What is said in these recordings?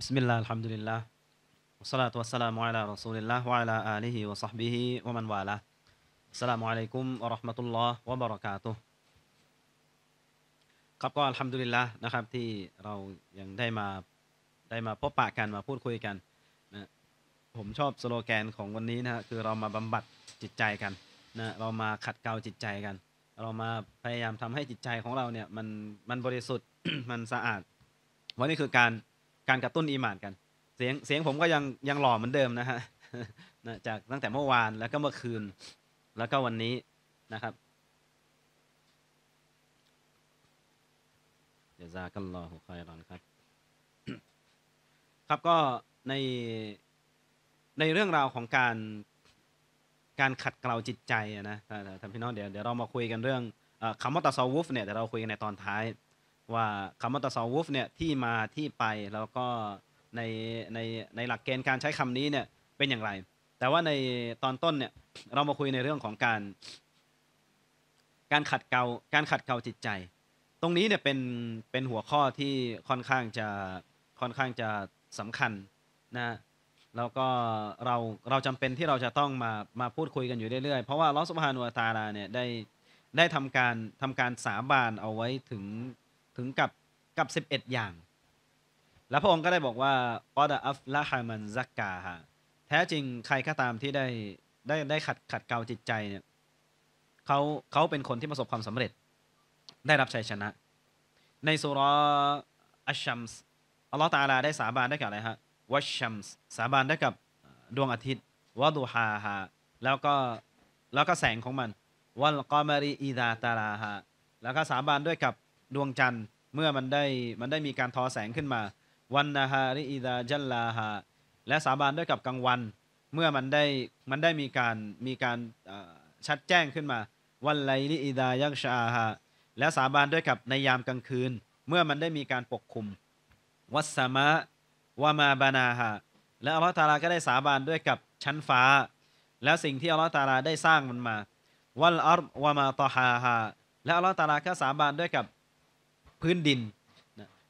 بسم الله الحمد لله والصلاة والسلام على رسول الله وعلى آله وصحبه ومن والاه السلام عليكم ورحمة الله وبركاته ครับก็อัลฮัมดุลิลล์นะครับ ที่เรายังได้มา ได้มาพบปะกัน มาพูดคุยกันนะผมชอบสโลแกนของวันนี้นะคือเรามาบำบัดจิตใจกันนะเรามาขัดเกลาจิตใจกัน เรามาพยายามทำให้จิตใจของเราเนี่ยมันมันบริสุทธิ์มันสะอาด วันนี้คือการการกระตุ้นอีมานกัน เสียงเสียงผมก็ยังยังหล่อเหมือนเดิมนะฮะจากตั้งแต่เมื่อวานแล้วก็เมื่อคืน แล้วก็วันนี้นะครับจซากันรอหัวคอยรอนครับ ครับก็ในในเรื่องราวของการ การขัดเกลาจิตใจนะท่านพี่น้องเดี๋ยวเดี๋ยวเรามาคุยกันเรื่องคำว่าตาซาวูฟเนี่ยเดี๋ยวเราคุยกันในตอนท้ายว่าคำว่าตะสอวูฟเนี่ยที่มาที่ไปแล้วก็ในในในหลักเกณฑ์การใช้คำนี้เนี่ยเป็นอย่างไร แต่ว่าในตอนต้นเนี่ยเรามาคุยในเรื่องของการ การขัดเกลาการขัดเกลาจิตใจ ตรงนี้เนี่ยเป็นเป็นหัวข้อที่ค่อนข้างจะค่อนข้างจะสำคัญนะแล้วก็เราเราจำเป็นที่เราจะต้องมามาพูดคุยกันอยู่เรื่อยๆเพราะว่าลอสุภานุตาลาเนี่ยได้ได้ทำการทำการสาบานเอาไว้ถึงถึงกับกับ11อย่าง แล้วพระองค์ก็ได้บอกว่าออดอัฟละฮามันซักกาฮะแท้จริงใครก็ตามที่ได้ได้ได้ขัดขัดเกลาจิตใจเนี่ยเขาเขาเป็นคนที่ประสบความสำเร็จ ได้รับชัยชนะ ในสุรอัชชัมส์อัลลอฮฺตาลาได้สาบานได้กับอะไรฮะ วัชชัมส์สาบานได้กับดวงอาทิตย์วัดูฮาฮะแล้วก็แล้วก็แสงของมัน วัลกอมารีอีดาตาลาฮะแล้วก็สาบานด้วยกับดวงจันทร์เมื่อมันได้มันได้มีการทอแสงขึ้นมา วันนาฮาริอิดาจัลลาฮาและสาบานด้วยกับกลางวัน เมื่อมันได้มันได้มีการมีการชัดแจ้งขึ้นมา วันไลลิอิดายักชาฮาและสาบานด้วยกับในยามกลางคืนเมื่อมันได้มีการปกคลุม วัสมะวามาบานาฮาและอัลลอฮฺตาลาก็ได้สาบานด้วยกับชั้นฟ้า และสิ่งที่อัลลอฮฺตาลาได้สร้างมันมา วันอัลวามาตอฮาฮาและอัลลอฮฺตาลาก็สาบานด้วยกับพื้นดิน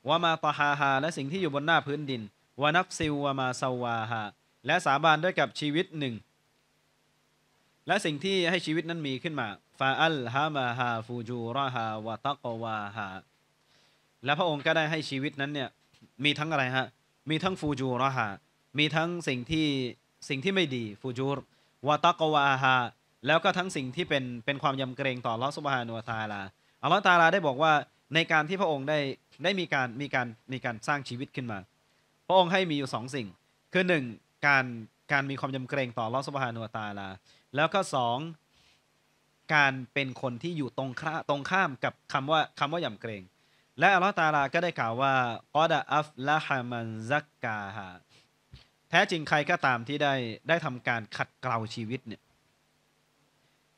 วามาตฮาฮาและสิ่งที่อยู่บนหน้าพื้นดินวานับซิววามาซาวาฮาและสาบานด้วยกับชีวิตหนึ่ง และสิ่งที่ให้ชีวิตนั้นมีขึ้นมา ฟาอัลฮามาฮาฟูจูราฮาวะตักวาฮา และพระองค์ก็ได้ให้ชีวิตนั้นเนี่ยมีทั้งอะไรฮะ มีทั้งฟูจูราฮา มีทั้งสิ่งที่สิ่งที่ไม่ดี ฟูจูรวะตักวาฮาแล้วก็ทั้งสิ่งที่เป็นเป็นความยำเกรงต่อลอสุบฮานุตาลาอัลลอฮ์ตาลาได้บอกว่าในการที่พระองค์ได้ได้มีการมีการมีการสร้างชีวิตขึ้นมา พระองค์ให้มีอยู่สองสิ่ง คือหนึ่งการการมีความยำเกรงต่อลอสุภานุตาลาแล้วก็สองการเป็นคนที่อยู่ตรงข้าตรงข้ามกับคำว่าคำว่ายำเกรง และอลอตาลาก็ได้กล่าวว่ากอดะอัฟละฮามันซักกาฮะแท้จริงใครก็ตามที่ได้ได้ทำการขัดเกลาชีวิตเนี่ย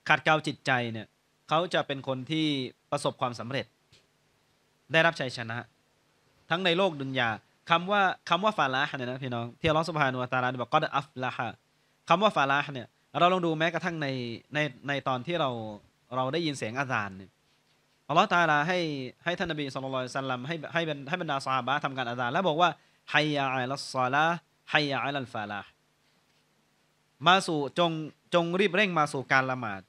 ขัดเกลาจิตใจเนี่ยเขาจะเป็นคนที่ประสบความสำเร็จได้รับชัยชนะทั้งในโลกดุนยาคำว่าคำว่าฟาลาห์เนี่ยนะพี่น้อง ที่อัลลอฮฺสุบฮานุวาตาลาบอกก็อัฟลาฮ์คำว่าฟาลาห์เนี่ย เราลองดูแม้กระทั่งในในในตอนที่เราเราได้ยินเสียงอาจารย์เนี่ยอัลลอฮฺตาลาให้ให้ท่านนบีสุลต่านสัลลัมให้ให้เป็นให้บรรดาสาบะทำการอาจารย์แล้วบอกว่าไฮยาอัลซาลาไฮยาอัลฟาลาห์มาสู่จงจงรีบเร่งมาสู่การละหมาด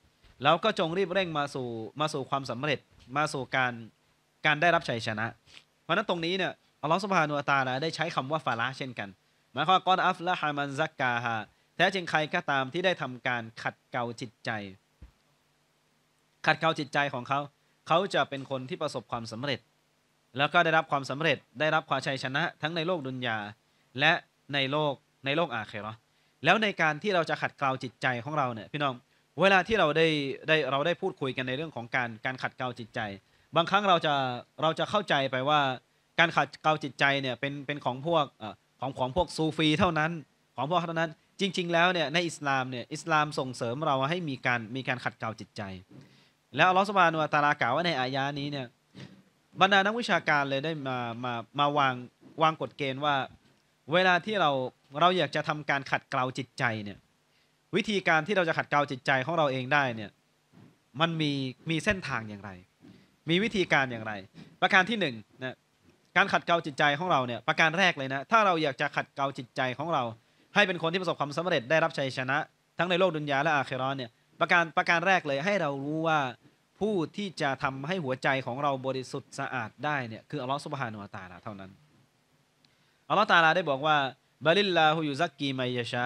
แล้วก็จงรีบเร่งมาสู่มาสู่ความสำเร็จมาสู่การการได้รับชัยชนะ เพราะนั้นตรงนี้เนี่ยอัลลอฮฺสุบฮานุอัตาลา ได้ใช้คำว่าฟาละเช่นกัน หมายความว่ากอนอัฟละฮามันซักกาฮะ แท้จริงใครก็ตามที่ได้ทำการขัดเกลาจิตใจ ขัดเกลาจิตใจของเขา เขาจะเป็นคนที่ประสบความสำเร็จ แล้วก็ได้รับความสำเร็จ ได้รับความชัยชนะ ทั้งในโลกดุนยา และในโลกในโลกอาเครอแล้วในการที่เราจะขัดเกลาจิตใจของเราเนี่ยพี่น้อง เวลาที่เราได้ได้เราได้พูดคุยกันในเรื่องของการการขัดเกลาจิตใจบางครั้งเราจะเราจะเข้าใจไปว่าการขัดเกลาจิตใจเนี่ยเป็นเป็นของพวกของของพวกซูฟีเท่านั้น ของพวกเท่านั้นจริง ๆแล้วเนี่ยในอิสลามเนี่ยอิสลามส่งเสริมเราให้มีการมีการขัดเกลาจิตใจ แล้วอัลลอฮฺสุบานุตาลากล่าวว่าในอายานี้เนี่ยบรรดานักวิชาการเลยได้มามามาวางวางกฎเกณฑ์ว่า เวลาที่เราเราอยากจะทำการขัดเกลาจิตใจเนี่ยวิธีการที่เราจะขัดเกลาจิตใจของเราเองได้เนี่ยมันมีมีเส้นทางอย่างไรมีวิธีการอย่างไร ประการที่1นนะการขัดเกลาจิตใจของเราเนี่ยประการแรกเลยนะ ถ้าเราอยากจะขัดเกลาจิตใจของเรา ให้เป็นคนที่ประสบความสำเร็จได้รับชัยชนะ ทั้งในโลกดุนยาและอาเครอนเนี่ยประการประการแรกเลยให้เรารู้ว่าผู้ที่จะทำให้หัวใจของเราบริสุทธิ์สะอาดได้เนี่ยคืออัลลอฮฺสุบฮานุอัตาลาเท่านั้นอัลลอฮฺตาลาได้บอกว่าบาลิลลาฮุยูซักกีมายชะ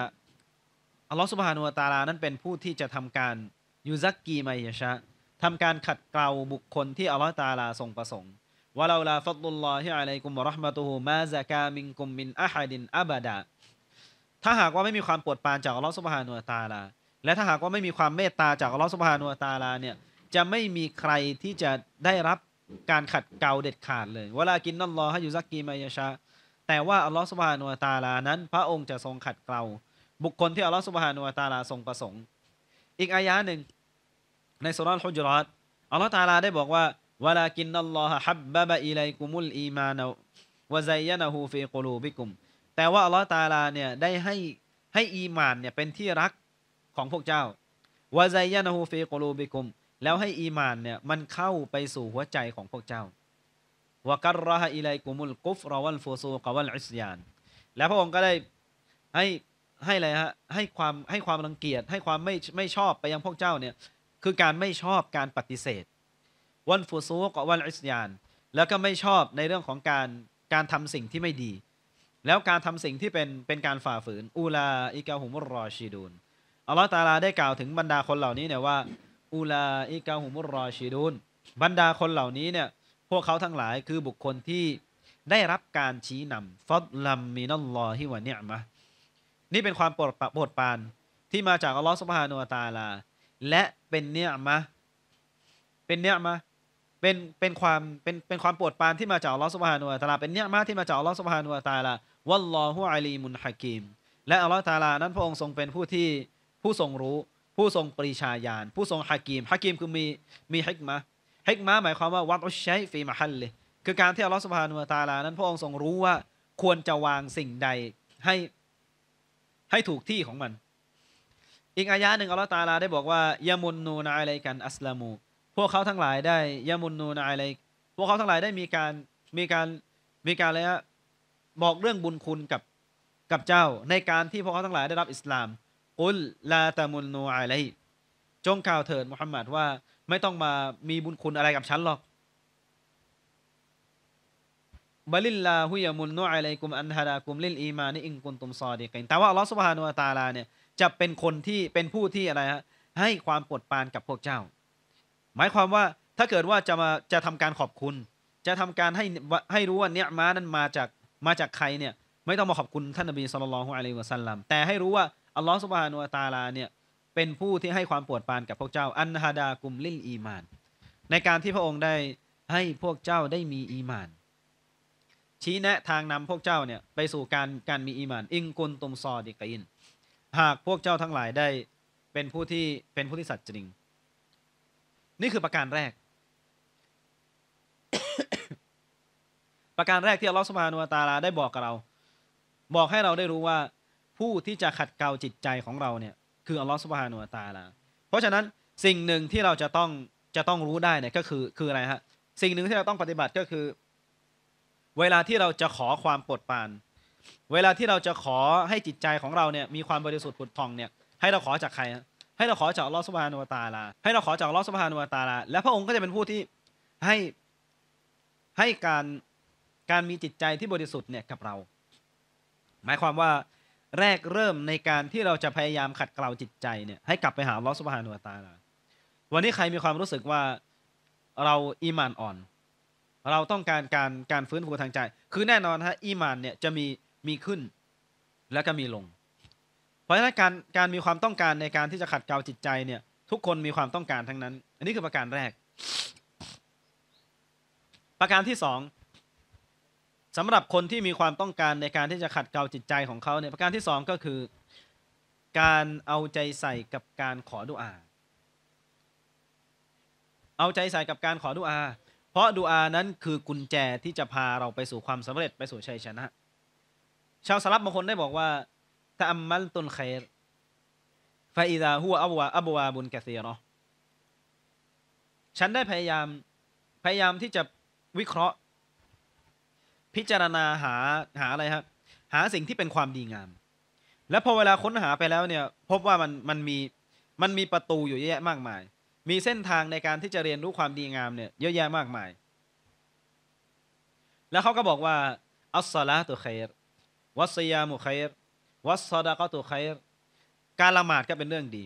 อัลลอฮฺสุบฮานุอัตาลานั้นเป็นผู้ที่จะทำการยูซักกีมายชะทำการขัดเกลาบุคคลที่อัลลอฮฺตาลาทรงประสงค์ว่าเราลาฟัดุลลอฮิอะลัยกุมรอห์มะตุฮู มาซะกามินกุมมินอะฮัดินอับดะ ถ้าหากว่าไม่มีความปวดปานจากอัลลอฮฺสุบฮานุอตาลา และถ้าหากว่าไม่มีความเมตตาจากอัลลอฮฺสุบฮานุอตาลาเนี่ย จะไม่มีใครที่จะได้รับการขัดเกลาเด็ดขาดเลยเวลากินนั่นรอให้ยูซักกีมายชาแต่ว่าอัลลอฮฺสุบฮานุอตาลานั้น พระองค์จะทรงขัดเกลาบุคคลที่อัลลอฮฺสุบฮานุอตาลาทรงประสงค์ อีกอายะหนึ่งในสุรานฮุจรัตอัลลอฮฺตาลาได้บอกว่าวลากินนัลลอฮะฮับบะบะอิไลกุมุล อีมานาวะไซยานะฮูฟีกุลูบิกุมแต่ว่าอัลลอฮฺตาลาเนี่ยได้ให้ ให้อีมานเนี่ยเป็นที่รักของพวกเจ้าวะไซยานะฮูฟีกุลูบิกุม แล้วให้อีมานเนี่ยมันเข้าไปสู่หัวใจของพวกเจ้าวะกัรรฮะอิไลกุมุลกุฟรอวัลฟูซูกวัลอิสยาน แล้วพระองค์ก็ได้ให้ให้อะไรฮะให้ความให้ความรังเกียจให้ความไม่ไม่ชอบไปยังพวกเจ้าเนี่ยคือการไม่ชอบการปฏิเสธวันฟูซูกวันอิสยาน แล้วก็ไม่ชอบในเรื่องของการการทำสิ่งที่ไม่ดี แล้วการทำสิ่งที่เป็นเป็นการฝ่าฝืนอูลาอิกาหุมุรอชิดูนอัลลอฮฺตาลาได้กล่าวถึงบรรดาคนเหล่านี้เนี่ยว่าอูลาอิกาหุมุรอชิดูนบรรดาคนเหล่านี้เนี่ยพวกเขาทั้งหลายคือบุคคลที่ได้รับการชี้นำฟอดลัมมินัลลอฮิวะเนี่ยมะนี่เป็นความโปรดปราน ที่มาจากอัลลอฮฺสุบฮานุอัตาลาและเป็นเนี่ยมะเป็นเนี่ยมะเป็นเป็นความเป็นเป็นความปวดปานที่มาจากอัลลอฮ์สุบฮานุอัตาลาเป็นเนี่ยมะที่มาจากอัลลอฮ์สุบฮานุอัตาลาวัลลอฮุอัลีมุนฮะกิมและอัลลอฮ์ตาลานั้นพระองค์ทรงเป็นผู้ที่ผู้ทรงรู้ผู้ทรงปรีชาญาณผู้ทรงฮะกิมฮะกิมคือมีมีฮิกมะฮิกมะหมายความว่าวัดอุชัยฟีมะฮัลเลคือการที่อัลลอฮ์สุบฮานุอัตาลานั้น พระองค์ทรงรู้ว่าควรจะวางสิ่งใดให้ ให้ถูกที่ของมันอีกอายะหนึ่งอัลลอฮฺตาลาได้บอกว่ายามุนนูนอะไรกันอัสลามู พวกเขาทั้งหลายได้ยามุนนูนอะไรพวกเขาทั้งหลายได้มีการมีการมีการอะไรฮะบอกเรื่องบุญคุณกับกับเจ้าในการที่พวกเขาทั้งหลายได้รับอิสลามอุลลาตามุนนูอะไรจงกล่าวเถิดมุฮัมมัดว่า ไม่ต้องมามีบุญคุณอะไรกับฉันหรอกบลิลลาฮุยามุนนูอะไรกุมอันฮะดากุมลิลอีมานิอิงกุนตุมซอดีกินแต่ว่าอัลลอฮฺสุบฮานุอัตาลาเนี่ยจะเป็นคนที่เป็นผู้ที่อะไร ฮะ ให้ความปวดปานกับพวกเจ้า หมายความว่าถ้าเกิดว่าจะมาจะทำการขอบคุณ จะทำการให้ให้รู้ว่าเนี่ยม้านั้นมาจากมาจากใครเนี่ยไม่ต้องมาขอบคุณท่านนบีสุลต่านลอฮ์อะลัยวะสัลลัมแต่ให้รู้ว่าอัลลอฮฺสุบฮานุตาลาเนี่ยเป็นผู้ที่ให้ความปวดปานกับพวกเจ้าอันฮาดากุมลิลอีมาน ในการที่พระองค์ได้ให้พวกเจ้าได้มีอีมาน ชี้แนะทางนำพวกเจ้าเนี่ยไปสู่การการมีอีมาน อิงกุลตุมซอดิกอินหากพวกเจ้าทั้งหลายได้เป็นผู้ที่เป็นผู้ที่สัตย์จริง นี่คือประการแรก ประการแรกที่อัลลอฮฺสุบฮานุตาลาได้บอกกับเรา บอกให้เราได้รู้ว่า ผู้ที่จะขัดเกลาจิตใจของเราเนี่ยคืออัลลอฮฺสุบฮานุตาลาเพราะฉะนั้นสิ่งหนึ่งที่เราจะต้องจะต้องรู้ได้เนี่ยก็คือคืออะไรฮะ สิ่งหนึ่งที่เราต้องปฏิบัติก็คือ เวลาที่เราจะขอความโปรดปรานเวลาที่เราจะขอให้จิตใจของเราเนี่ยมีความบริสุทธิ์ผุดผ่องเนี่ยให้เราขอจากใครให้เราขอจากลอสุภานุวตาลาให้เราขอจากลอสุภานุวตาลาและพระองค์ก็จะเป็นผู้ที่ให้ให้การการมีจิตใจที่บริสุทธิ์เนี่ยกับเรา หมายความว่าแรกเริ่มในการที่เราจะพยายามขัดเกลาจิตใจเนี่ยให้กลับไปหาลอสุภานุวตาลาวันนี้ใครมีความรู้สึกว่าเราอีมานอ่อน เราต้องการการการฟื้นฟูทางใจ คือแน่นอนฮะอีมานเนี่ยจะมีมีขึ้นแล้วก็มีลง เพราะฉะนั้นการการมีความต้องการในการที่จะขัดเกลาจิตใจเนี่ยทุกคนมีความต้องการทั้งนั้น อันนี้คือประการแรก ประการที่สองสำหรับคนที่มีความต้องการในการที่จะขัดเกลาจิตใจของเขาเนี่ยประการที่สองก็คือการเอาใจใส่กับการขอดุอาเอาใจใส่กับการขอดุอาเพราะดุอานั้นคือกุญแจที่จะพาเราไปสู่ความสำเร็จไปสู่ชัยชนะชาวสลับบางคนได้บอกว่าถ้าอัมมัลตุนเครฟาอิดาหัวอับวาอับวาบุญกเซียาะฉันได้พยายามพยายามที่จะวิเคราะห์ พิจารณาหาหาอะไรฮะหาสิ่งที่เป็นความดีงาม และพอเวลาค้นหาไปแล้วเนี่ย พบว่ามันมันมี มันมีประตูอยู่เยอะแยะมากมาย มีเส้นทางในการที่จะเรียนรู้ความดีงามเนี่ยเยอะแยะมากมาย แล้วเขาก็บอกว่าอัสซาลาตุเครวัสยามุไคร์วัสดาก็ตุไคร์การละหมาดก็เป็นเรื่องดี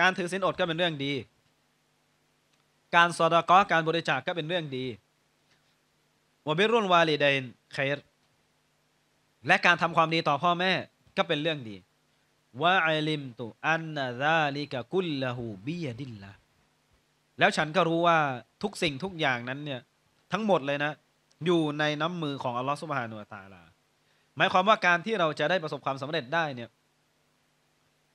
การถือศีลอดก็เป็นเรื่องดี การสอดะก็การบริจาคกก็เป็นเรื่องดีวบิรุนวาลีเดนไคร์และการทำความดีต่อพ่อแม่ก็เป็นเรื่องดีวะอิลิมตุอันนาซาลิกะกุลละหูบียดินละแล้วฉันก็รู้ว่าทุกสิ่งทุกอย่างนั้นเนี่ย ทั้งหมดเลยนะอยู่ในน้ำมือของอัลลอฮฺสุบฮานุอัตาลา หมายความว่าการที่เราจะได้ประสบความสำเร็จได้เนี่ย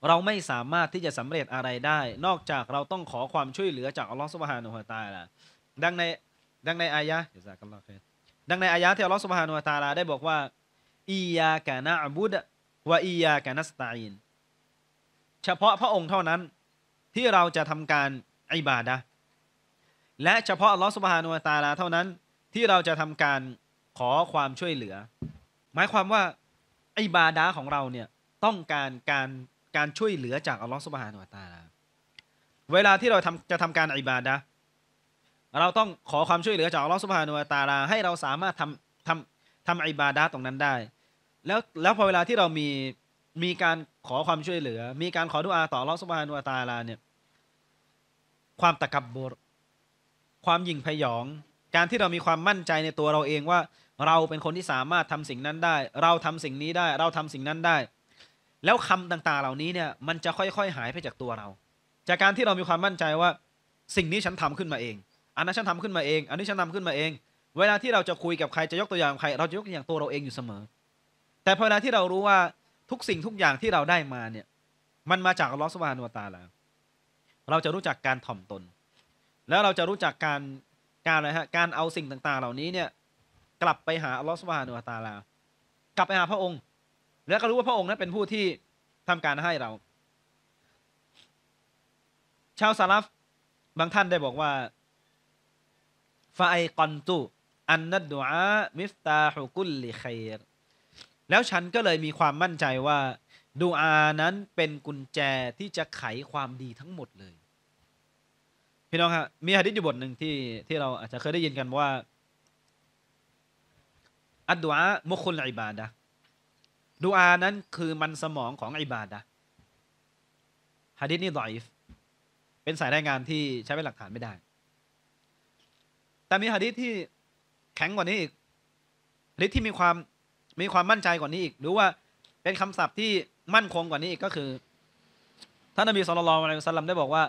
เราไม่สามารถที่จะสำเร็จอะไรได้ นอกจากเราต้องขอความช่วยเหลือจากอัลลอฮฺสุบฮานุอัตาลา ดังในดังในอายะห์ดังในอายะห์ที่อัลลอฮฺสุบฮานุอัตาลาได้บอกว่าอียาแกนะอบุดวาอียาแกนัสตาอิน เฉพาะพระองค์เท่านั้น ที่เราจะทำการอิบาดะและเฉพาะอัลลอฮฺสุบฮานุอัตาลา เท่านั้นที่เราจะทำการขอความช่วยเหลือ หมายความว่าไอบาดาของเราเนี่ยต้องการการการช่วยเหลือจากอัลลอฮฺสุบฮานุอัตาลาเวลาที่เราทำจะทำการไอบาดาเราต้องขอความช่วยเหลือจากอัลลอฮฺสุบฮานุอัตาลาให้เราสามารถทำทำทำอบาดาตรงนั้นได้แล้วแล้วพอเวลาที่เรามีมีการขอความช่วยเหลือ มีการขอดุอาต่ออัลลอฮฺสุบฮานุอัตาลาเนี่ยความตะกับบุรความยิ่งพยองการที่เรามีความมั่นใจในตัวเราเองว่าเราเป็นคนที่สามารถทำสิ่งนั้นได้ เราทำสิ่งนี้ได้เราทำสิ่งนั้นได้ แล้วคำต่าง ๆ เหล่านี้เนี่ยมันจะค่อยๆหายไปจากตัวเรา จากการที่เรามีความมั่นใจว่าสิ่งนี้ฉันทำขึ้นมาเอง อันนั้นฉันทำขึ้นมาเอง อันนี้ฉันทำขึ้นมาเอง เวลาที่เราจะคุยกับใครจะยกตัวอย่างใคร เราจะยกตัวอย่างตัวเราเองอยู่เสมอ แต่พอเวลาที่เรารู้ว่าทุกสิ่งทุกอย่างที่เราได้มาเนี่ย มันมาจากัลอสวาโานตาแล้วเราจะรู้จักการถ่อมตน แล้วเราจะรู้จักการการอะไรฮะการเอาสิ่งต่างๆเหล่านี้เนี่ยกลับไปหาอัลลอฮฺสุบฮานุอัตาลากลับไปหา พระองค์ แล้วก็รู้ว่าพระองค์นั้นเป็นผู้ที่ทำการให้เรา ชาวซาลฟบางท่านได้บอกว่าฟาไอกอนตุ อันนัดดูอา มิฟตาฮุกุลลิเครแล้วฉันก็เลยมีความมั่นใจว่าดูอานั้นเป็นกุญแจที่จะไขความดีทั้งหมดเลยพี่น้องครับมีฮะดิษอยู่บทหนึ่งที่ที่เราอาจจะเคยได้ยินกันว่า อัดดุอามุคุลอิบาดะดูอานั้นคือมันสมองของอิบาดะฮะดิษนี่ดอยฟเป็นสายรายงานที่ใช้เป็นหลักฐานไม่ได้ แต่มีฮะดิษที่แข็งกว่านี้อีกฮะดิษที่มีความมีความมั่นใจกว่านี้อีก หรือว่าเป็นคำศัพท์ที่มั่นคงกว่านี้อีกก็คือท่านนบีสุลต่านอะลัยฮิวสัลลัมได้บอกว่า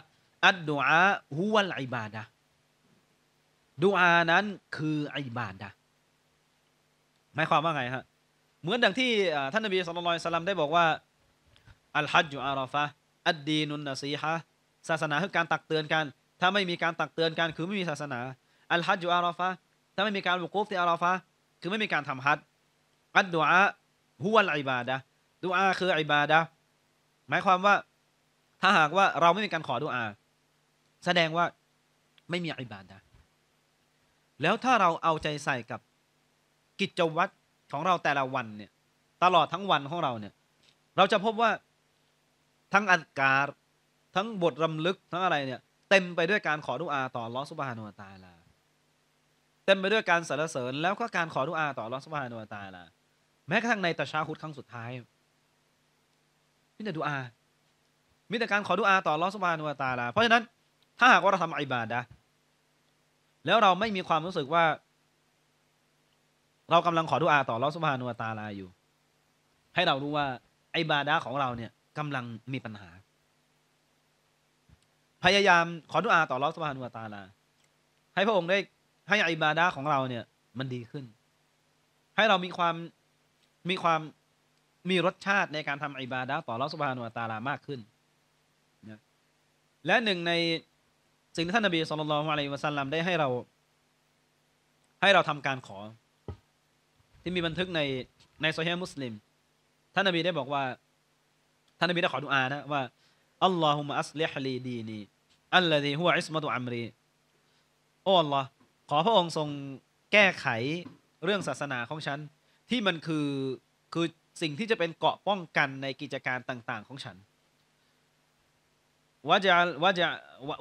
อัดดูอาฮุวัลอิบาดะดูอานั้นคืออิบาดะหมายความว่าไงฮะ เหมือนดังที่ท่านนบีสุลต่านสลัมได้บอกว่า อัลฮัจญูอาราฟะอัดดีนุนนะซีฮะ ศาสนาคือการตักเตือนกัน ถ้าไม่มีการตักเตือนกัน คือไม่มีศาสนา อัลฮัจญูอาราฟะถ้าไม่มีการบุกุฟที่อาราฟะคือไม่มีการทำฮัจอัดดูอาฮุวัลอิบาดะดูอาคืออิบาดะหมายความว่า ถ้าหากว่าเราไม่มีการขอดูอาแสดงว่าไม่มีอิบาดะแล้วถ้าเราเอาใจใส่กับกิจวัตรของเราแต่ละวันเนี่ย ตลอดทั้งวันของเราเนี่ย เราจะพบว่าทั้งอัการทั้งบทรำลึกทั้งอะไรเนี่ยเต็มไปด้วยการขอดุอาต่อลอสุบฮานุตาลา เต็มไปด้วยการสรรเสริญ แล้วก็การขอดุอาต่อลอสุบฮานุตาลาแม้กระทั่งในตะชาฮุดครั้งสุดท้ายมิแต่ดุอามิแต่การขอดุอาต่อลอสุบฮานุตาลาเพราะฉะนั้นถ้าหากว่าเราทำอิบาดะแล้วเราไม่มีความรู้สึกว่า เรากำลังขอดุอาต่อลอสุภานุตาลาอยู่ ให้เรารู้ว่าไอบาดะของเราเนี่ยกำลังมีปัญหา พยายามขอดุอาต่อลอสุภานุตาลาให้พระองค์ได้ให้ไอบาดะของเราเนี่ยมันดีขึ้น ให้เรามีความมีความมีรสชาติในการทำอิบาดะต่อลอสุภานุตาลามากขึ้นและหนึ่งในสิ่งที่ท่านนบีสุลต่านอะลัยฮวะสัลลัมได้ให้เรา ให้เราทำการขอ ที่มีบันทึกในในโซเฮียมุสลิมท่านนบีได้บอกว่าท่านนบีได้ขอดุอานะ ว่าอัลลอฮุมะอัสลิฮลีดีนีอัลลอฮีฮุวอิสมะตุอัมรีโอ้ัลลอฮ์ขอพระองค์ทรงแก้ไขเรื่องศาสนาของฉันที่มันคือคือสิ่งที่จะเป็นเกาะป้องกันในกิจการต่าง ๆ ของฉันวะจะวะจะ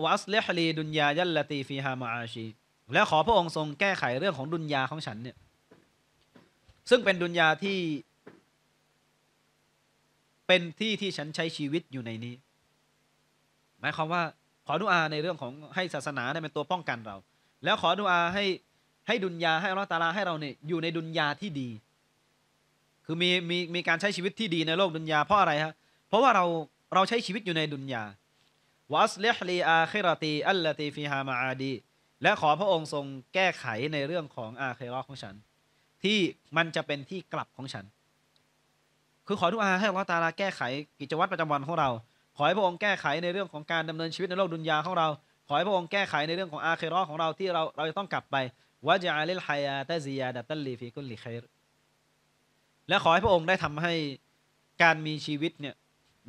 วะสเลฮลีดุนยายัลลตีฟีฮามาอาชีแล้วขอพระองค์ทรงแก้ไขเรื่องของดุนยาของฉันเนี่ย ซึ่งเป็นดุนยาที่ เป็นที่ที่ฉันใช้ชีวิตอยู่ในนี้ หมายความว่า ขอดุอาในเรื่องของให้ศาสนาเนี่ยเป็นตัวป้องกันเรา แล้วขอดุอาให้ให้ดุนยาให้อัลตาลาให้เราเนี่ยอยู่ในดุนยาที่ดี คือมีมีมีการใช้ชีวิตที่ดีในโลกดุนยาเพราะอะไรฮะเพราะว่าเราเราใช้ชีวิตอยู่ในดุนยาวัสเลฮลีอาคิรตี อัลลตีฟีฮามาอาดี และขอพระองค์ทรงแก้ไขในเรื่องของอาเครอของฉัน ที่มันจะเป็นที่กลับของฉัน คือขอทุกอาให้ัลอตาลาแก้ไขกิจวัตรประจำวันของเรา ขอให้พระองค์แก้ไขในเรื่องของการดำเนินชีวิตในโลกดุนยาของเรา ขอให้พระองค์แก้ไขในเรื่องของอาเครอของเราที่เราเราจะต้องกลับไปวะจาลิลฮายาตซียาดัตตัลลีฟีกุลลิเครและขอให้พระองค์ได้ทำให้การมีชีวิตเนี่ย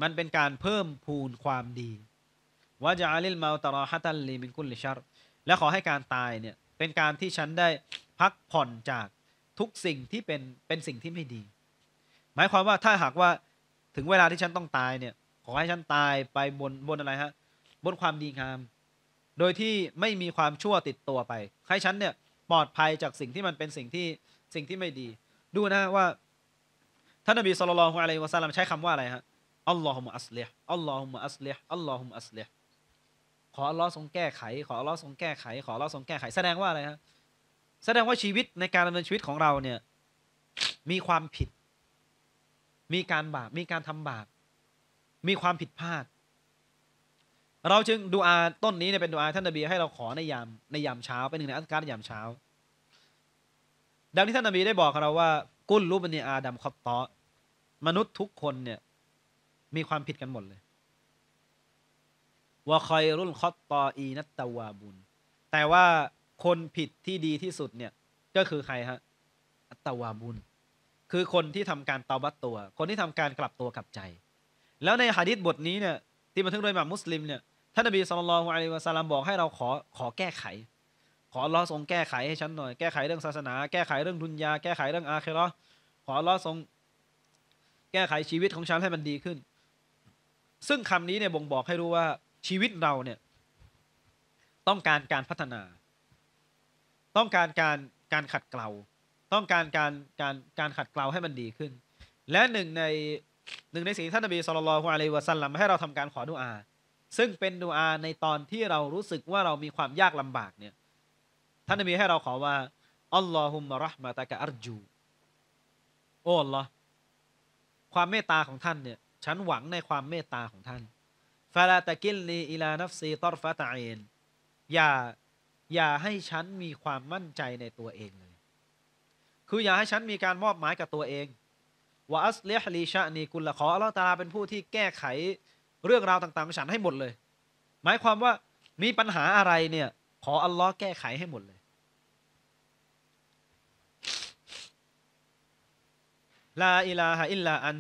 มันเป็นการเพิ่มพูนความดีว่าจะอาลิลมาตรอฮัตันลีมินกุลิชัรและขอให้การตายเนี่ยเป็นการที่ฉันได้พักผ่อนจากทุกสิ่งที่เป็นเป็นสิ่งที่ไม่ดี หมายความว่าถ้าหากว่าถึงเวลาที่ฉันต้องตายเนี่ยขอให้ฉันตายไปบนบนอะไรฮะบนความดีงาม โดยที่ไม่มีความชั่วติดตัวไป ให้ฉันเนี่ยปลอดภัยจากสิ่งที่มันเป็นสิ่งที่สิ่งที่ไม่ดี ดูนะว่า ท่านนบีสุลลัลฮุองอะไรวะซัลลัมใช้คำว่าอะไรฮะอัลลอฮุมะอัสลิฮ์อัลลอฮุมะอัสลิฮ์อัลลอฮุมะอัสลห์ขอรอทรงแก้ไข ขอรอทรงแก้ไข ขอรอทรงแก้ไข แสดงว่าอะไรฮะ แสดงว่าชีวิตในการดำเนินชีวิตของเราเนี่ย มีความผิด มีการบาป มีการทำบาป มีความผิดพลาด เราจึงดูอาต้นนี้เนี่ยเป็นดูอาท่านนบีให้เราขอในยามในยามเช้าเป็นหนึ่งในอัลการยามเช้า ดังที่ท่านนบีได้บอกกับเราว่า กุลรูปนีอาดัมคอตตอ มนุษย์ทุกคนเนี่ย มีความผิดกันหมดเลยว่าคอยรุ่นคอตตออีนัตตาวาบุญแต่ว่าคนผิดที่ดีที่สุดเนี่ยก็คือใครฮะ อัตตาวาบุญคือคนที่ทำการเตาบัตตัวคนที่ทำการกลับตัวกลับใจ แล้วในหะดิษบทนี้เนี่ย ที่บันทึกโดยมัมมุสลิมเนี่ย ท่านนบีสุลต่านอะลัยวะสลามบอกให้เราขอขอแก้ไข ขอรอทรงแก้ไขให้ฉันหน่อยแก้ไขเรื่องศาสนา แก้ไขเรื่องดุนยาแก้ไขเรื่องอาเครอขอรอทรงแก้ไขชีวิตของฉันให้มันดีขึ้น ซึ่งคำนี้เนี่ยบ่งบอกให้รู้ว่าชีวิตเราเนี่ยต้องการการพัฒนา ต้องการการการขัดเกลาต้องการการการการขัดเกลาให้มันดีขึ้น และหนึ่งในหนึ่งในสิ่งท่านนบีสุลต่านอะลัยวะซัลลัมให้เราทำการขอดุอา ซึ่งเป็นดุอาในตอนที่เรารู้สึกว่าเรามีความยากลำบากเนี่ยท่านนบีให้เราขอว่าอัลลอฮุมะราะห์มะตะกะอัรจูโอ้ลอความเมตตาของท่านเนี่ยฉันหวังในความเมตตาของท่านฟาลาตะกิลลีอิลานัฟซีตอรฟาตะเอนอย่าอย่าให้ฉันมีความมั่นใจในตัวเองเลยคืออย่าให้ฉันมีการมอบหมายกับตัวเองวะอัสเลฮลีชะนีกุลละขออัลลอฮฺตาลาเป็นผู้ที่แก้ไขเรื่องราวต่างๆของฉันให้หมดเลย หมายความว่ามีปัญหาอะไรเนี่ย ขออัลลอฮ์แก้ไขให้หมดเลยลาอิลาฮะอิลลาอัน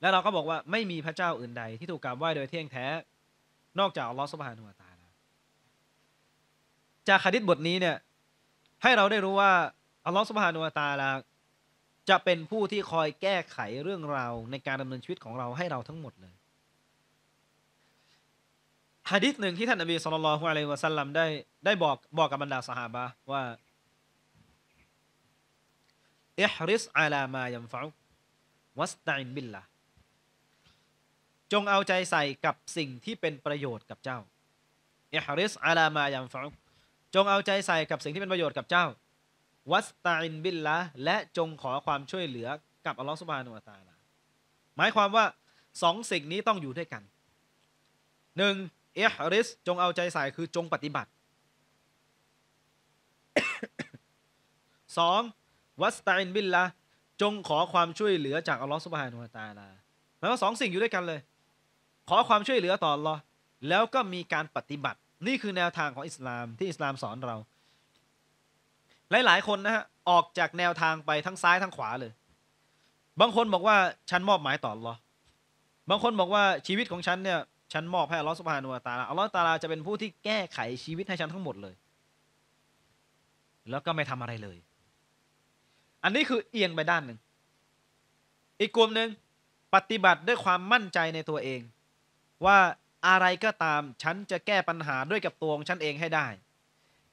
และเราก็บอกว่าไม่มีพระเจ้าอื่นใดที่ถูกกราบไหว้โดยเที่ยงแท้ นอกจากอัลลอฮฺสุบฮานุวาตาลาจากคดิษบทนี้เนี่ย ให้เราได้รู้ว่าอัลลอฮฺสุบฮานุวาตาลาจะเป็นผู้ที่คอยแก้ไขเรื่องราวในการดำเนินชีวิตของเราให้เราทั้งหมดเลยฮะดิษหนึ่งที่ท่านอับดุลตาลฮ์อะลัยวะสัลลัมได้ได้บอกบอกกับบรรดาสหาบะว่าอิฮริสอาลามายัมฟะวัสตัยนบิลละจงเอาใจใส่กับสิ่งที่เป็นประโยชน์กับเจ้าอิฮริสอาลามายัมฟังจงเอาใจใส่กับสิ่งที่เป็นประโยชน์กับเจ้าวัสตาอินบิลละและจงขอความช่วยเหลือกับอัลลอฮฺสุบฮานุอัตาลาหมายความว่าสองสิ่งนี้ต้องอยู่ด้วยกันหนึ่งอิฮริสจงเอาใจใส่คือจงปฏิบัติสองวัสตาอินบิลละจงขอความช่วยเหลือจากอัลลอฮฺสุบฮานุอัตาลาหมายว่าสองสิ่งอยู่ด้วยกันเลยขอความช่วยเหลือต่อรอ แล้วก็มีการปฏิบัติ นี่คือแนวทางของอิสลามที่อิสลามสอนเรา หลาย ๆ คนนะฮะ ออกจากแนวทางไปทั้งซ้ายทั้งขวาเลย บางคนบอกว่าฉันมอบหมายต่อรอ บางคนบอกว่าชีวิตของฉันเนี่ยฉันมอบให้อัลลอฮฺสุบฮานุวาตาลาอัลลอฮฺตาลาจะเป็นผู้ที่แก้ไขชีวิตให้ฉันทั้งหมดเลย แล้วก็ไม่ทำอะไรเลย อันนี้คือเอียงไปด้านหนึ่ง อีกกลุ่มหนึ่งปฏิบัติด้วยความมั่นใจในตัวเองว่าอะไรก็ตามฉันจะแก้ปัญหาด้วยกับตัวของฉันเองให้ได้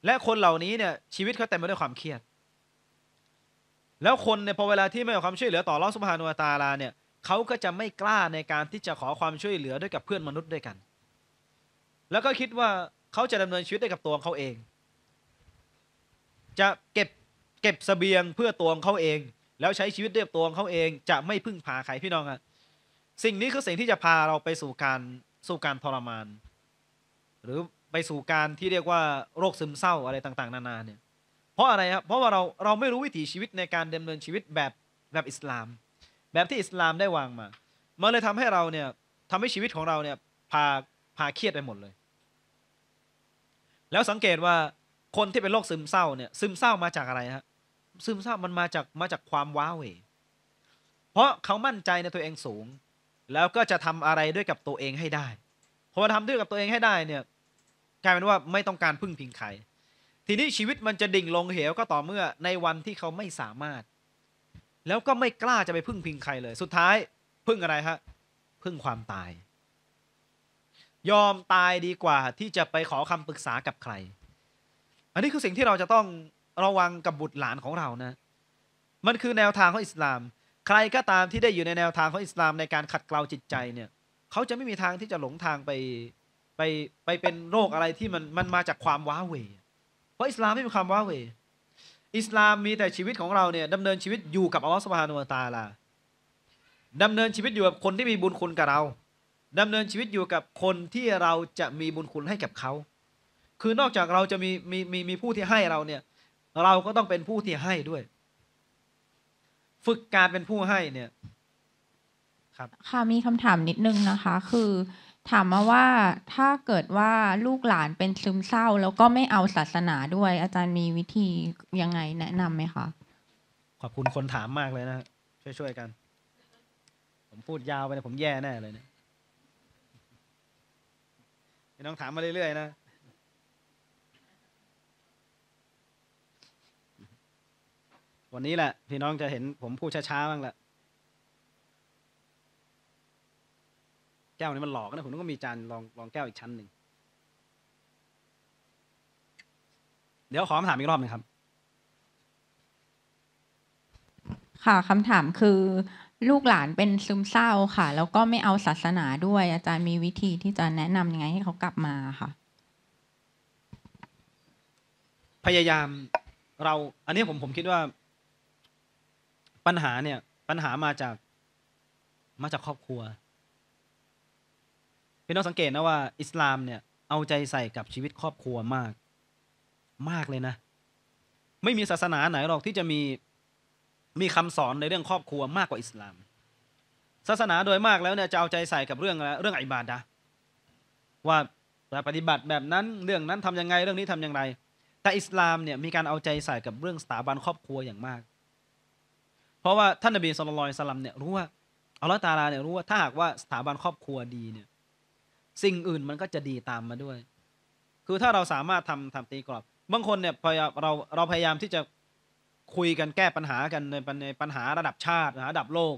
และคนเหล่านี้เนี่ยชีวิต เขาเต็มไปด้วยความเครียด แล้วคนเนี่ยพอเวลาที่ไม่ขอความช่วยเหลือต่อรอสุภานุตาลาเนี่ยเขาก็จะไม่กล้าในการที่จะขอความช่วยเหลือด้วยกับเพื่อนมนุษย์ด้วยกัน แล้วก็คิดว่าเขาจะดำเนินชีวิตได้กับตัวของเขาเอง จะเก็บเก็บสเสบียงเพื่อตัวของเขาเอง แล้วใช้ชีวิตด้วยตัวของเขาเอง จะไม่พึ่งพาใครพี่น้องอะสิ่งนี้คือสิ่งที่จะพาเราไปสู่การสู่การทรมาน หรือไปสู่การที่เรียกว่า โรคซึมเศร้าอะไรต่างๆ นานาเนี่ย เพราะอะไรครับเพราะว่าเราเราไม่รู้วิถีชีวิตในการดำเนินชีวิตแบบแบบอิสลาม แบบที่อิสลามได้วางมามันเลยทำให้เราเนี่ยทำให้ชีวิตของเราเนี่ยพาพาเครียดไปหมดเลย แล้วสังเกตว่าคนที่เป็นโรคซึมเศร้าเนี่ยซึมเศร้ามาจากอะไรฮะ ซึมเศร้ามันมาจากมาจากความว้าเหวเพราะเขามั่นใจในตัวเองสูงแล้วก็จะทำอะไรด้วยกับตัวเองให้ได้พอทำด้วยกับตัวเองให้ได้เนี่ยกลายเป็นว่าไม่ต้องการพึ่งพิงใครทีนี้ชีวิตมันจะดิ่งลงเหวก็ต่อเมื่อในวันที่เขาไม่สามารถ แล้วก็ไม่กล้าจะไปพึ่งพิงใครเลย สุดท้ายพึ่งอะไรฮะ พึ่งความตาย ยอมตายดีกว่าที่จะไปขอคำปรึกษากับใคร อันนี้คือสิ่งที่เราจะต้องระวังกับบุตรหลานของเรานะ มันคือแนวทางของอิสลามใครก็ตามที่ได้อยู่ในแนวทางของอิสลามในการขัดเกลาจิตใจเนี่ยเขาจะไม่มีทางที่จะหลงทางไปไปไปเป็นโรคอะไรที่มันมันมาจากความว้าเหว เพราะอิสลามไม่มีความว้าเหว อิสลามมีแต่ชีวิตของเราเนี่ยดำเนินชีวิตอยู่กับอัลลอฮฺสุบฮานุตาลาดำเนินชีวิตอยู่กับคนที่มีบุญคุณกับเราดำเนินชีวิตอยู่กับคนที่เราจะมีบุญคุณให้กับเขาคือนอกจากเราจะมีมีมีมีผู้ที่ให้เราเนี่ยเราก็ต้องเป็นผู้ที่ให้ด้วยฝึกการเป็นผู้ให้เนี่ย ครับ ค่ะมีคำถามนิดนึงนะคะ คือถามมาว่าถ้าเกิดว่าลูกหลานเป็นซึมเศร้า แล้วก็ไม่เอาศาสนาด้วย อาจารย์มีวิธียังไงแนะนำไหมคะ ขอบคุณคนถามมากเลยนะ ช่วยๆกัน ผมพูดยาวไปนะผมแย่แน่เลยเนะี่ยน้องถามมาเรื่อยๆนะวันนี้แหละ พี่น้องจะเห็นผมพูดช้า ๆ บ้างละแก้วนี้มันหลอกนะ ผมต้องมีจานลองลองแก้วอีกชั้นหนึ่ง เดี๋ยวขอคำถามอีกรอบหนึ่งครับ ค่ะคำถามคือลูกหลานเป็นซึมเศร้าค่ะ แล้วก็ไม่เอาศาสนาด้วย อาจารย์มีวิธีที่จะแนะนำยังไงให้เขากลับมาค่ะ พยายามเรา อันนี้ผมผมคิดว่าปัญหาเนี่ยปัญหามาจากมาจากครอบครัวพี่น้องสังเกตนะว่า อิสลามเนี่ย เอาใจใส่กับชีวิตครอบครัวมากมากเลยนะ ไม่มีศาสนาไหนหรอกที่จะมีมีคำสอนในเรื่องครอบครัวมากกว่าอิสลาม ศาสนาโดยมากแล้วเนี่ยจะเอาใจใส่กับเรื่องอะไรเรื่องอิบาดะว่าปฏิบัติแบบนั้น เรื่องนั้นทํำยังไงเรื่องนี้ทำอย่างไรแต่อิสลามเนี่ยมีการเอาใจใส่กับเรื่องสถาบันครอบครัวอย่างมากราะว่าท่านนบีสุลต่านสลัมเนี่ยรู้ว่าอัลลอฮ์ตาลาเนี่ยรู้ว่าถ้าหากว่าสถาบันครอบครัวดีเนี่ยสิ่งอื่นมันก็จะดีตามมาด้วย คือถ้าเราสามารถทำทำตีกรอบบางคนเนี่ยพยายามเราเราพยายามที่จะคุยกันแก้ปัญหากันในในปัญหาระดับชาติระดับโลก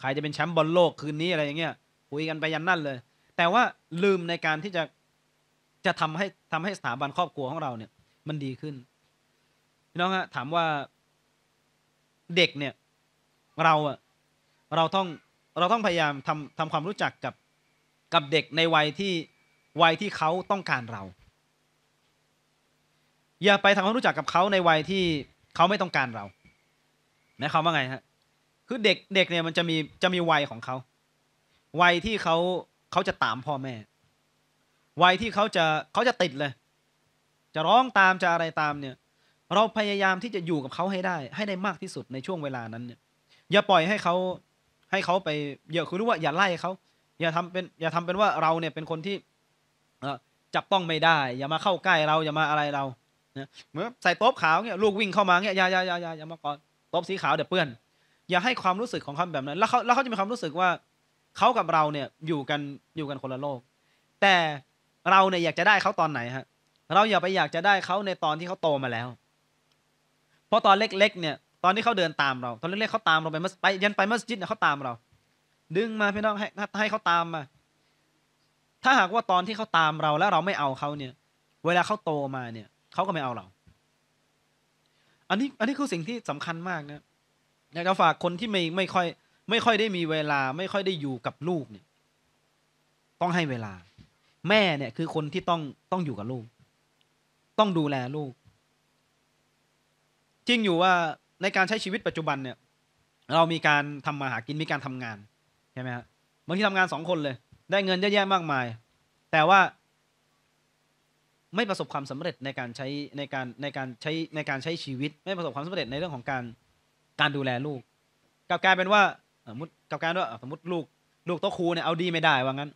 ใครจะเป็นแชมป์บอลโลกคืนนี้อะไรอย่างเงี้ยคุยกันไปยันนั่นเลย แต่ว่าลืมในการที่จะจะทำให้ทำให้สถาบันครอบครัวของเราเนี่ย มันดีขึ้นพี่น้องฮะ ถามว่าเด็กเนี่ย เราอะเราต้องเราต้องพยายามทำทำความรู้จักกับ กับเด็กในวัยที่วัยที่เขาต้องการเรา อย่าไปทำความรู้จักกับเขาในวัยที่เขาไม่ต้องการเราหมายความว่าไงฮะคือเด็กเด็กเนี่ยมันจะมีจะมีวัยของเขาวัยที่เขาเขาจะตามพ่อแม่วัยที่เขาจะเขาจะติดเลย จะร้องตามจะอะไรตามเนี่ยเราพยายามที่จะอยู่กับเขาให้ได้ ให้ได้มากที่สุดในช่วงเวลานั้น เนี่ย อย่าปล่อยให้เขาให้เขาไปอย่าคือรู้ว่าอย่าไล่เขาอย่าทำเป็น อย่าทำเป็นว่าเราเนี่ยเป็นคนที่จับต้องไม่ได้ อย่ามาเข้าใกล้เราอย่ามาอะไรเราเหมือนใส่โต๊ะขาวเนี่ยลูกวิ่งเข้ามาเนี่ยอย่าอย่าอย่าอย่าอย่ามากอนโต๊ะสีขาวเดี๋ยวเปื้อน อย่าให้ความรู้สึกของเขาแบบนั้น แล้วเขาแล้วเขาจะมีความรู้สึกว่าเขากับเราเนี่ยอยู่กันอยู่กันคนละโลก แต่เราเนี่ยอยากจะได้เขาตอนไหนฮะ เราอย่าไปอยากจะได้เขาในตอนที่เขาโตมาแล้วเพราะตอนเล็ก ๆ เนี่ยตอนที่เขาเดินตามเรา ตอนเล็กๆเขาตามเราไปมัสไปยันไปมัสยิดเนี่ยเขาตามเราดึงมาพี่น้องให้ให้เขาตามมา ถ้าหากว่าตอนที่เขาตามเราแล้วเราไม่เอาเขาเนี่ย เวลาเขาโตมาเนี่ยเขาก็ไม่เอาเรา อันนี้อันนี้คือสิ่งที่สำคัญมากนะอยากจะฝากคนที่ไม่ไม่ค่อย ไม่ค่อยได้มีเวลาไม่ค่อยได้อยู่กับลูกเนี่ย ต้องให้เวลา แม่เนี่ยคือคนที่ต้องต้องอยู่กับลูก ต้องดูแลลูกจริงอยู่ว่าในการใช้ชีวิตปัจจุบันเนี่ยเรามีการทำมาหากินมีการทำงานใช่ไหมฮะบางทีทำงานสองคนเลย ได้เงินเยอะแยะมากมาย แต่ว่าไม่ประสบความสำเร็จในการใช้ในการในการใช้ในการใช้ชีวิต ไม่ประสบความสำเร็จในเรื่องของการการดูแลลูกกับการเป็นว่าสมมติกับการว่าสมมติลูกลูกโตครูเนี่ยเอาดี ไม่ได้ว่างั้น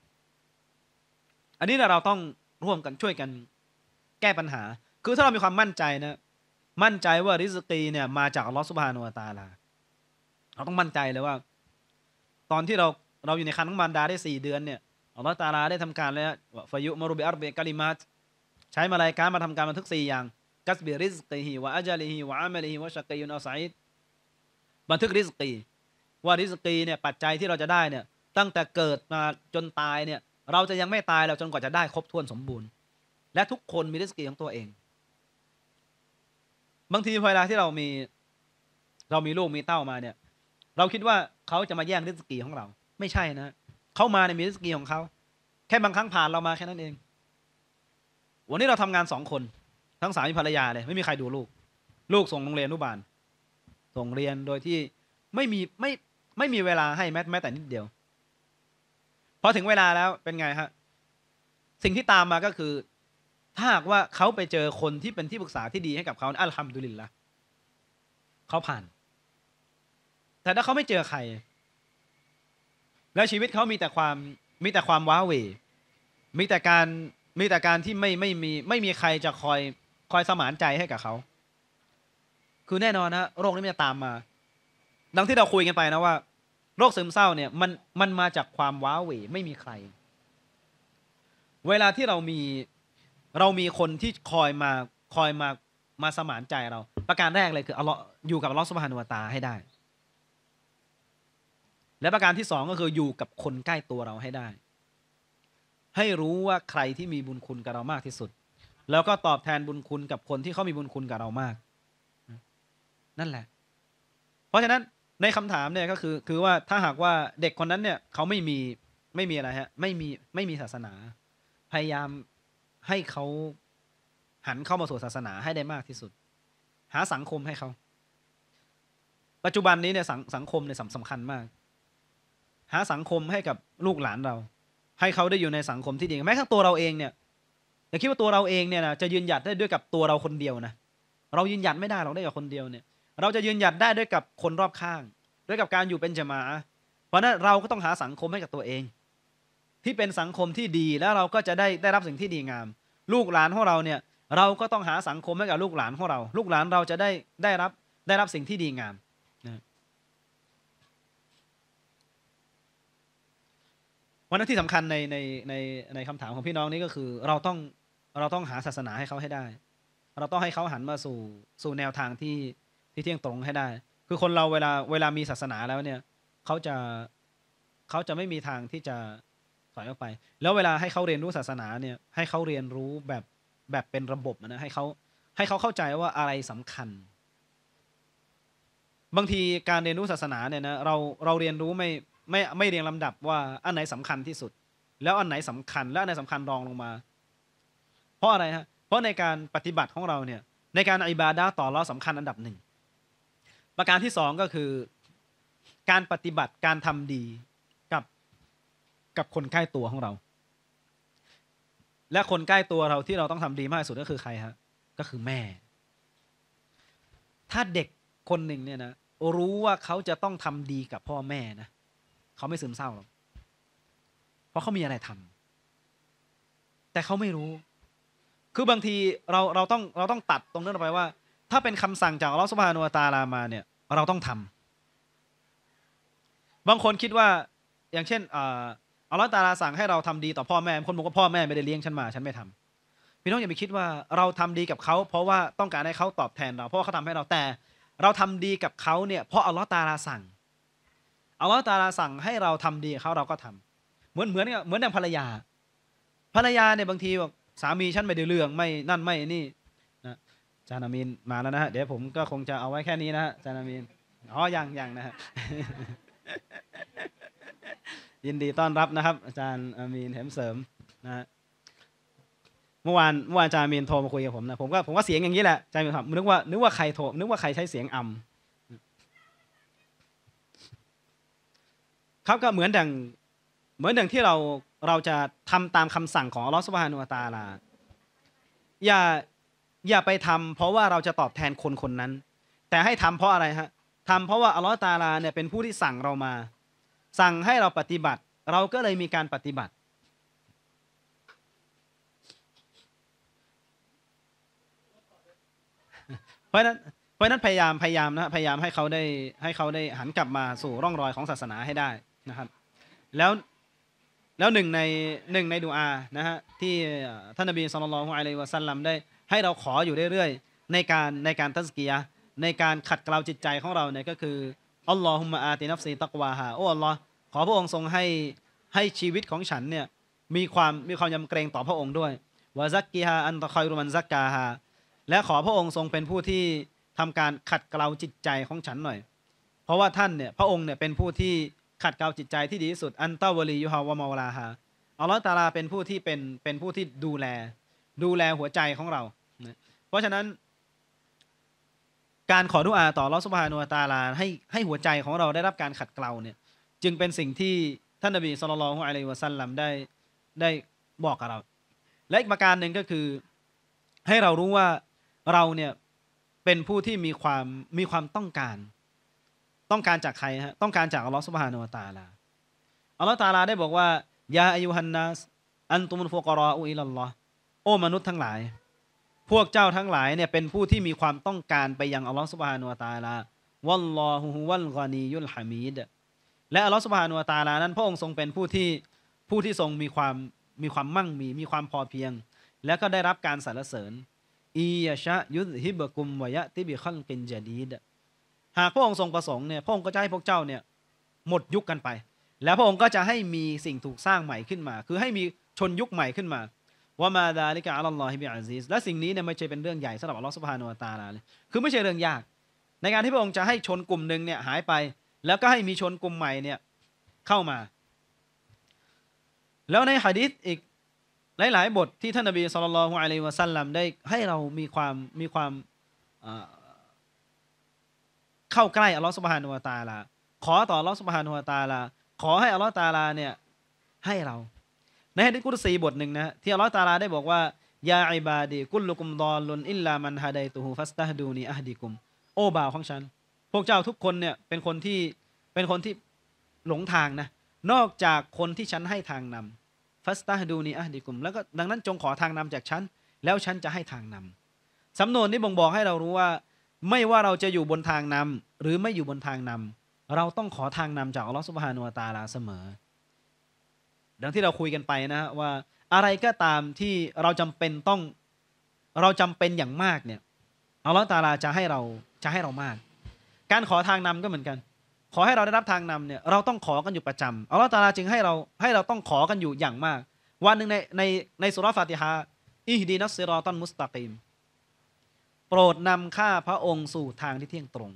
อันนี้เราต้องร่วมกันช่วยกันแก้ปัญหา คือถ้าเรามีความมั่นใจนะมั่นใจว่าริสกีเนี่ยมาจากลอสุบฮานุาตาลา เราต้องมั่นใจเลยว่า ตอนที่เราเราอยู่ในคันของมารดาได้สี่เดือนเนี่ยอัลลอฮฺตาลาได้ทำการแล้วฟายุมารุบิอัรเบกาลิมัตใช้มาลายการมาทำการบันทึกสี่อย่างกัสบิริสกีฮีวะอัจลีฮีวะอามลีฮีวะชักกียุนอัสัยบันทึกริสกี ว่าริสกีเนี่ยปัจจัยที่เราจะได้เนี่ย ตั้งแต่เกิดมาจนตายเนี่ย เราจะยังไม่ตายเราจนกว่าจะได้ครบถ้วนสมบูรณ์ และทุกคนมีริสกีของตัวเองบางทีเวลาที่เรามี เรามีลูกมีเต้ามาเนี่ย เราคิดว่าเขาจะมาแย่งริสกีของเรา ไม่ใช่นะเขามาในมีริสกีของเขาแค่บางครั้งผ่านเรามาแค่นั้นเอง วันนี้เราทำงานสองคน ทั้งสามีภรรยาเลยไม่มีใครดูลูก ลูกส่งโรงเรียน่นุบาลส่งเรียนโดยที่ไม่มีไม่ไม่มีเวลาให้แม้แม้แต่นิดเดียวพอถึงเวลาแล้วเป็นไงฮะสิ่งที่ตามมาก็คือถ้าหากว่าเขาไปเจอคนที่เป็นที่ปรึกษาที่ดีให้กับเขา อัลฮัมดุลิลละเขาผ่าน แต่ถ้าเขาไม่เจอใคร แล้วชีวิตเขามีแต่ความมีแต่ความว้าเหว มีแต่การมีแต่การที่ไม่ไม่มีไม่มีใครจะคอยคอยสมานใจให้กับเขา คือแน่นอนนะโรคนี้มันจะตามมา ดังที่เราคุยกันไปนะว่า โรคซึมเศร้าเนี่ย มันมันมาจากความว้าเหวไม่มีใคร เวลาที่เรามีเรามีคนที่คอยมาคอยมามาสมานใจเรา ประการแรกเลยคืออาอยู่กับอัลลอฮสุบฮานุวตาให้ได้ และประการที่สองก็คืออยู่กับคนใกล้ตัวเราให้ได้ ให้รู้ว่าใครที่มีบุญคุณกับเรามากที่สุด แล้วก็ตอบแทนบุญคุณกับคนที่เขามีบุญคุณกับเรามาก นั่นแหละ เพราะฉะนั้นในคำถามเนี่ยก็คือคือว่าถ้าหากว่าเด็กคนนั้นเนี่ยเขาไม่มีไม่มีอะไรฮะ ไม่มีไม่มีศาสนา พยายามให้เขาหันเข้ามาสู่ศาสนาให้ได้มากที่สุด หาสังคมให้เขาปัจจุบันนี้เนี่ยสังสังคมเนี่ยสำคัญมาก หาสังคมให้กับลูกหลานเรา ให้เขาได้อยู่ในสังคมที่ดี แม้กระทั่งตัวเราเองเนี่ยอย่าคิดว่าตัวเราเองเนี่ยนะจะยืนหยัดได้ด้วยกับตัวเราคนเดียวนะเรายืนหยัดไม่ได้เราได้กับคนเดียวเนี่ย เราจะยืนหยัดได้ด้วยกับคนรอบข้าง ด้วยกับการอยู่เป็นจมาเพราะนั้นเราก็ต้องหาสังคมให้กับตัวเองที่เป็นสังคมที่ดีแล้วเราก็จะได้ได้รับสิ่งที่ดีงาม ลูกหลานของเราเนี่ย เราก็ต้องหาสังคมให้กับลูกหลานของเรา ลูกหลานเราจะได้ได้รับได้รับสิ่งที่ดีงามนะวันนั้นที่สำคัญในในในในคำถามของพี่น้องนี้ก็คือ เราต้องเราต้องหาศาสนาให้เขาให้ได้ เราต้องให้เขาหันมาสู่สู่แนวทางที่ที่เที่ยงตรงให้ได้ คือคนเราเวลาเวลามีศาสนาแล้วเนี่ยเขาจะเขาจะไม่มีทางที่จะถอยออกไป แล้วเวลาให้เขาเรียนรู้ศาสนาเนี่ยให้เขาเรียนรู้แบบแบบเป็นระบบนะให้เขาให้เขาเข้าใจว่าอะไรสำคัญ บางทีการเรียนรู้ศาสนาเนี่ยนะเราเราเรียนรู้ไม่ไม่ไม่เรียงลำดับว่าอันไหนสำคัญที่สุด แล้วอันไหนสำคัญและอันไหนสำคัญรองลงมา เพราะอะไรฮะเพราะในการปฏิบัติของเราเนี่ยในการอิบาดาต่อเราสำคัญอันดับหนึ่งประการที่สองก็คือ การปฏิบัติการทำดีกับคนใกล้ตัวของเรา และคนใกล้ตัวเราที่เราต้องทำดีมากที่สุดก็คือใครฮะก็คือแม่ ถ้าเด็กคนหนึ่งเนี่ยนะรู้ว่าเขาจะต้องทำดีกับพ่อแม่นะ เขาไม่ซึมเศร้าหรอกเพราะเขามีอะไรทำ แต่เขาไม่รู้ คือบางทีเราเราต้องเราต้องตัดตรงนั้นออกไปว่า ถ้าเป็นคำสั่งจากอัลลอฮฺสุบฮานุตาลามาเนี่ย เราต้องทำ บางคนคิดว่า อย่างเช่นอัลลอฮ์ตาลาสั่งให้เราทำดีต่อพ่อแม่คนบอกว่าพ่อแม่ไม่ได้เลี้ยงฉันมาฉันไม่ทำพี่น้องอย่าไปคิดว่าเราทำดีกับเขาเพราะว่าต้องการให้เขาตอบแทน เราเพราะเขาทำให้เราแต่ เราทำดีกับเขาเนี่ยเพราะอัลลอฮ์ตาลาสั่งอัลลอฮ์ตาลาสั่งให้เราทำดีเขาเราก็ทำเหมือนเหมือนเหมือน่างภรรยาภรรยาเนี่ยบางทีบอกสามีฉันไม่ได้เรื่องไม่นั่นไม่นี่ นะจานามินมาแล้วนะฮะเดี๋ยวผมก็คงจะเอาไว้แค่นี้นะฮะจานามินอ๋อยังยังนะฮะยินดีต้อนรับนะครับ อาจารย์อามีนเหมเสริม นะ เมื่อวานเมื่อวานอาจารย์อามีนโทรมาคุยกับผมนะผมก็ผมก็เสียงอย่างนี้แหละอาจารย์ามีนถามนึกว่านึกว่าใครโทรนึกว่าใครใช้เสียงอ่ำครับก็เหมือนดังเหมือนดังที่เราเราจะทำตามคำสั่งของอลอสวาฮานุตาลา อย่าอย่าไปทำ เพราะว่าเราจะตอบแทนคนคนนั้น แต่ให้ทำเพราะอะไรฮะทำเพราะว่าอัลลอฮ์ตาลาเนี่ยเป็นผู้ที่สั่งเรามาสั่งให้เราปฏิบัติเราก็เลยมีการปฏิบัติ เพราะนั้นเพราะนั้นพยายามพยายามนะพยายามให้เขาได้ให้เขาได้หันกลับมาสู่ร่องรอยของศาสนาให้ได้นะครับแล้วแล้วหนึ่งในหนึ่งในดูอานะฮะที่ท่านนบีสุลต่านของอะลัยวะซัลลัมได้ ให้เราขออยู่เรื่อยๆ ในการในการทัศกียในการขัดเกลาจิตใจของเราเนี่ยก็คืออัลลอฮุมะอาตินัฟซีตักวาฮาโอ้อัลลอฮ์ขอพระองค์ทรงให้ให้ชีวิตของฉันเนี่ยมีความมีความยำเกรงต่อพระองค์ด้วยวาซักกีฮาอันตะคอยรุมันซักกาฮาและขอพระองค์ทรงเป็นผู้ที่ทำการขัดเกลาจิตใจของฉันหน่อย เพราะว่าท่านเนี่ยพระองค์เนี่ยเป็นผู้ที่ขัดเกลาจิตใจที่ดีที่สุดอันตาวลียูฮาวะมาลาฮาอัลลอฮ์ตาลาเป็นผู้ที่เป็นเป็นผู้ที่ดูแลดูแลหัวใจของเราเพราะฉะนั้นการขอดุอาต่อลอสุภาโนตาลาให้ให้หัวใจของเราได้รับการขัดเกลาเนี่ย จึงเป็นสิ่งที่ท่านนบีสุลต่านของอะลัยวะซัลลัมได้ได้บอกกับเราและอีกประการหนึ่งก็คือให้เรารู้ว่าเราเนี่ยเป็นผู้ที่มีความมีความต้องการ ต้องการจากใครฮะต้องการจากอัลลอฮสุบฮานุวตาลาอัลลอฮฺตาลาได้บอกว่ายาอายุฮันนัสอันตุมุลฟุกรออุอิลลอฮโอ้มนุษย์ทั้งหลายพวกเจ้าทั้งหลายเนี่ยเป็นผู้ที่มีความต้องการไปยังอัลลอฮฺสุบฮานุวาตาลา วัลลอฮูวัลกอนียุลฮามีด และอัลลอฮฺสุบฮานุวาตาลานั้นพระองค์ทรงเป็นผู้ที่ผู้ที่ทรงมีความมีความมั่งมีมีความพอเพียง และก็ได้รับการสรรเสริญอียชะยุฮิบกุมวยะติบิคันกินจดีด หากพระองค์ทรงประสงค์เนี่ยพระองค์ก็จะให้พวกเจ้าเนี่ยหมดยุคกันไป แล้วพระองค์ก็จะให้มีสิ่งถูกสร้างใหม่ขึ้นมา คือให้มีชนยุคใหม่ขึ้นมาว่ามาดาลิกาอัลลอฮิบิอาซีสและสิ่งนี้เนี่ยไม่ใช่เป็นเรื่องใหญ่สำหรับอัลลอฮ์สุบฮานุตาลาเลยคือไม่ใช่เรื่องยาก ในการที่พระองค์จะให้ชนกลุ่มหนึ่งเนี่ยหายไป แล้วก็ให้มีชนกลุ่มใหม่เนี่ยเข้ามา แล้วในฮะดิษอีกหลาย ๆ บทที่ท่านนบีสุลต่านลอฮ์อะลัยวะสัลลัมได้ ให้เรามีความมีความเข้าใกล้อัลลอฮ์สุบฮานุตาลาขอต่ออัลลอฮ์สุบฮานุตาลาขอให้อัลลอฮ์ตาลาเนี่ย ให้เราในฮะดิษกุรซีบทหนึ่งนะที่อัลลอฮฺตาลาได้บอกว่า ยาอิบาดีกุลลุกุมดอลลุนอิลลามันฮะไดตูฮูฟัสตาฮดูนีอะฮดีกุม โอ้บาวของฉัน พวกเจ้าทุกคนเนี่ย เป็นคนที่เป็นคนที่หลงทางนะนอกจากคนที่ฉันให้ทางนำฟัสตาฮดูนีอะฮดีกุมแล้วก็ดังนั้นจงขอทางนำจากฉัน แล้วฉันจะให้ทางนำสำนวนนี้บ่งบอกให้เรารู้ว่า ไม่ว่าเราจะอยู่บนทางนำหรือไม่อยู่บนทางนำเราต้องขอทางนำจากอัลลอฮฺสุบฮานุวาตาลาเสมอดังที่เราคุยกันไปนะฮะว่าอะไรก็ตามที่เราจำเป็นต้องเราจำเป็นอย่างมากเนี่ยอัลลอฮฺตาลาจะให้เราจะให้เรามากการขอทางนำก็เหมือนกัน ขอให้เราได้รับทางนำเนี่ยเราต้องขอกันอยู่ประจำอัลลอฮฺตาลาจึงให้เราให้เราต้องขอกันอยู่อย่างมาก วันหนึ่งในในในสุรฟาติฮาอิฮดีนัสซิรอตันมุสตะกีมโปรดนำข้าพระองค์สู่ทางที่เที่ยงตรง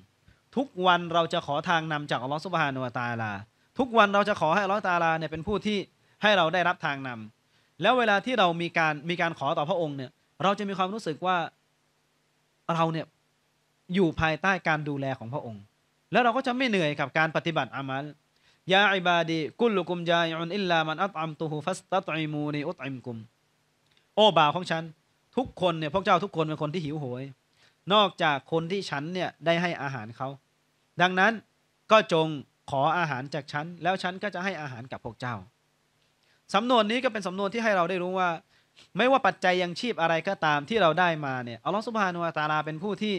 ทุกวันเราจะขอทางนำจากอัลลอฮฺสุบฮานุวาตาลาทุกวันเราจะขอให้อัลลอฮฺตาลาเนี่ยเป็นผู้ที่ให้เราได้รับทางนำ แล้วเวลาที่เรามีการมีการขอต่อพระองค์เนี่ย เราจะมีความรู้สึกว่าเราเนี่ยอยู่ภายใต้การดูแลของพระองค์ แล้วเราก็จะไม่เหนื่อยกับการปฏิบัติอามัลยาอิบาดี กุลุกุมยาอุนอิลลามันอัตอัมตูฮูฟัสตัตอิมูนีอุตอิมกุม โอ้บ่าวของฉันทุกคนเนี่ยพวกเจ้าทุกคนเป็นคนที่หิวโหย นอกจากคนที่ฉันเนี่ยได้ให้อาหารเขา ดังนั้นก็จงขออาหารจากฉัน แล้วฉันก็จะให้อาหารกับพวกเจ้าสำนวนนี้ก็เป็นสำนวนที่ให้เราได้รู้ว่าไม่ว่าปัจจัยยังชีพอะไรก็ตามที่เราได้มาเนี่ยอัลลอฮฺสุบฮานุวาตาลาเป็นผู้ที่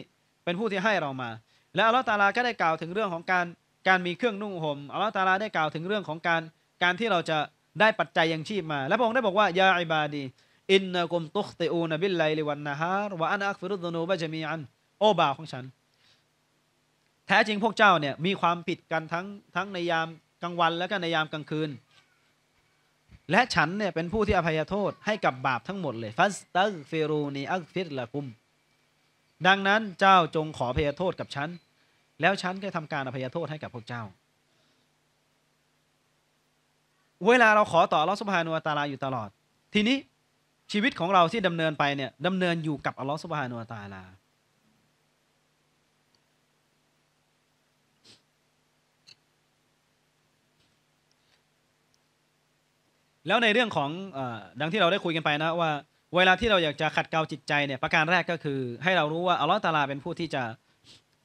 เป็นผู้ที่ให้เรามา และอัลลอฮฺตาลาก็ได้กล่าวถึงเรื่องของการ การมีเครื่องนุ่งห่มอัลลอฮฺตาลาได้กล่าวถึงเรื่องของการการที่เราจะได้ปัจจัยยังชีพมา และพระองค์ได้บอกว่ายาอิบาดี อินนะกุมตุคติอูนบิลไลลิวันนะฮารวะอันอักฟิรุดนบะจมีอันโอ้บาของฉัน แท้จริงพวกเจ้าเนี่ยมีความผิดกันทั้งทั้งในยามกลางวัน และก็ในยามกลางคืนและฉันเนี่ย เป็นผู้ที่อภัยโทษให้กับบาปทั้งหมดเลยฟัสตักฟิรูนีอักฟิรละคุม ดังนั้นเจ้าจงขออภัยโทษกับฉัน แล้วฉันก็ทำการอภัยโทษให้กับพวกเจ้า เวลาเราขอต่อลอสุภานุตาลาอยู่ตลอด ทีนี้ชีวิตของเราที่ดำเนินไปเนี่ยดำเนินอยู่กับอัลลอฮฺสุบฮานุตาลาแล้วในเรื่องของดังที่เราได้คุยกันไปนะว่า เวลาที่เราอยากจะขัดเกลาจิตใจเนี่ยประการแรกก็คือให้เรารู้ว่าอัลลอฮฺตาลาเป็นผู้ที่จะ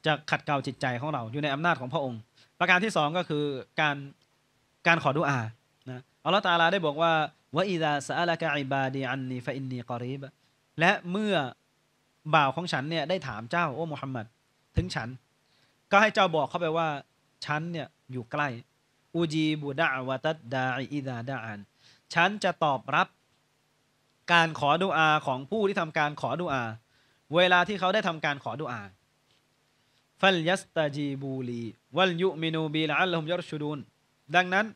จะขัดเกลาจิตใจของเราอยู่ในอำนาจของพระองค์ ประการที่สองก็คือการการขอดุอานะอัลลอฮฺตาลาได้บอกว่าวะอิดาซาลกะอิบาดีอันนีฟะอินนีกอรีบและเมื่อบ่าวของฉันเนี่ยได้ถามเจ้าโอ้มุฮัมมัดถึงฉันก็ให้เจ้าบอกเข้าไปว่าฉันเนี่ยอยู่ใกล้อูจีบูดะวะตัดดาอิดาดาอันฉันจะตอบรับการขอดุอาของผู้ที่ทำการขอดุอา เวลาที่เขาได้ทำการขอดุอาฟัลยัสตาจีบูลีวัลยุมินูบีละอัลลอฮุมยอรชูดูนดังนั้น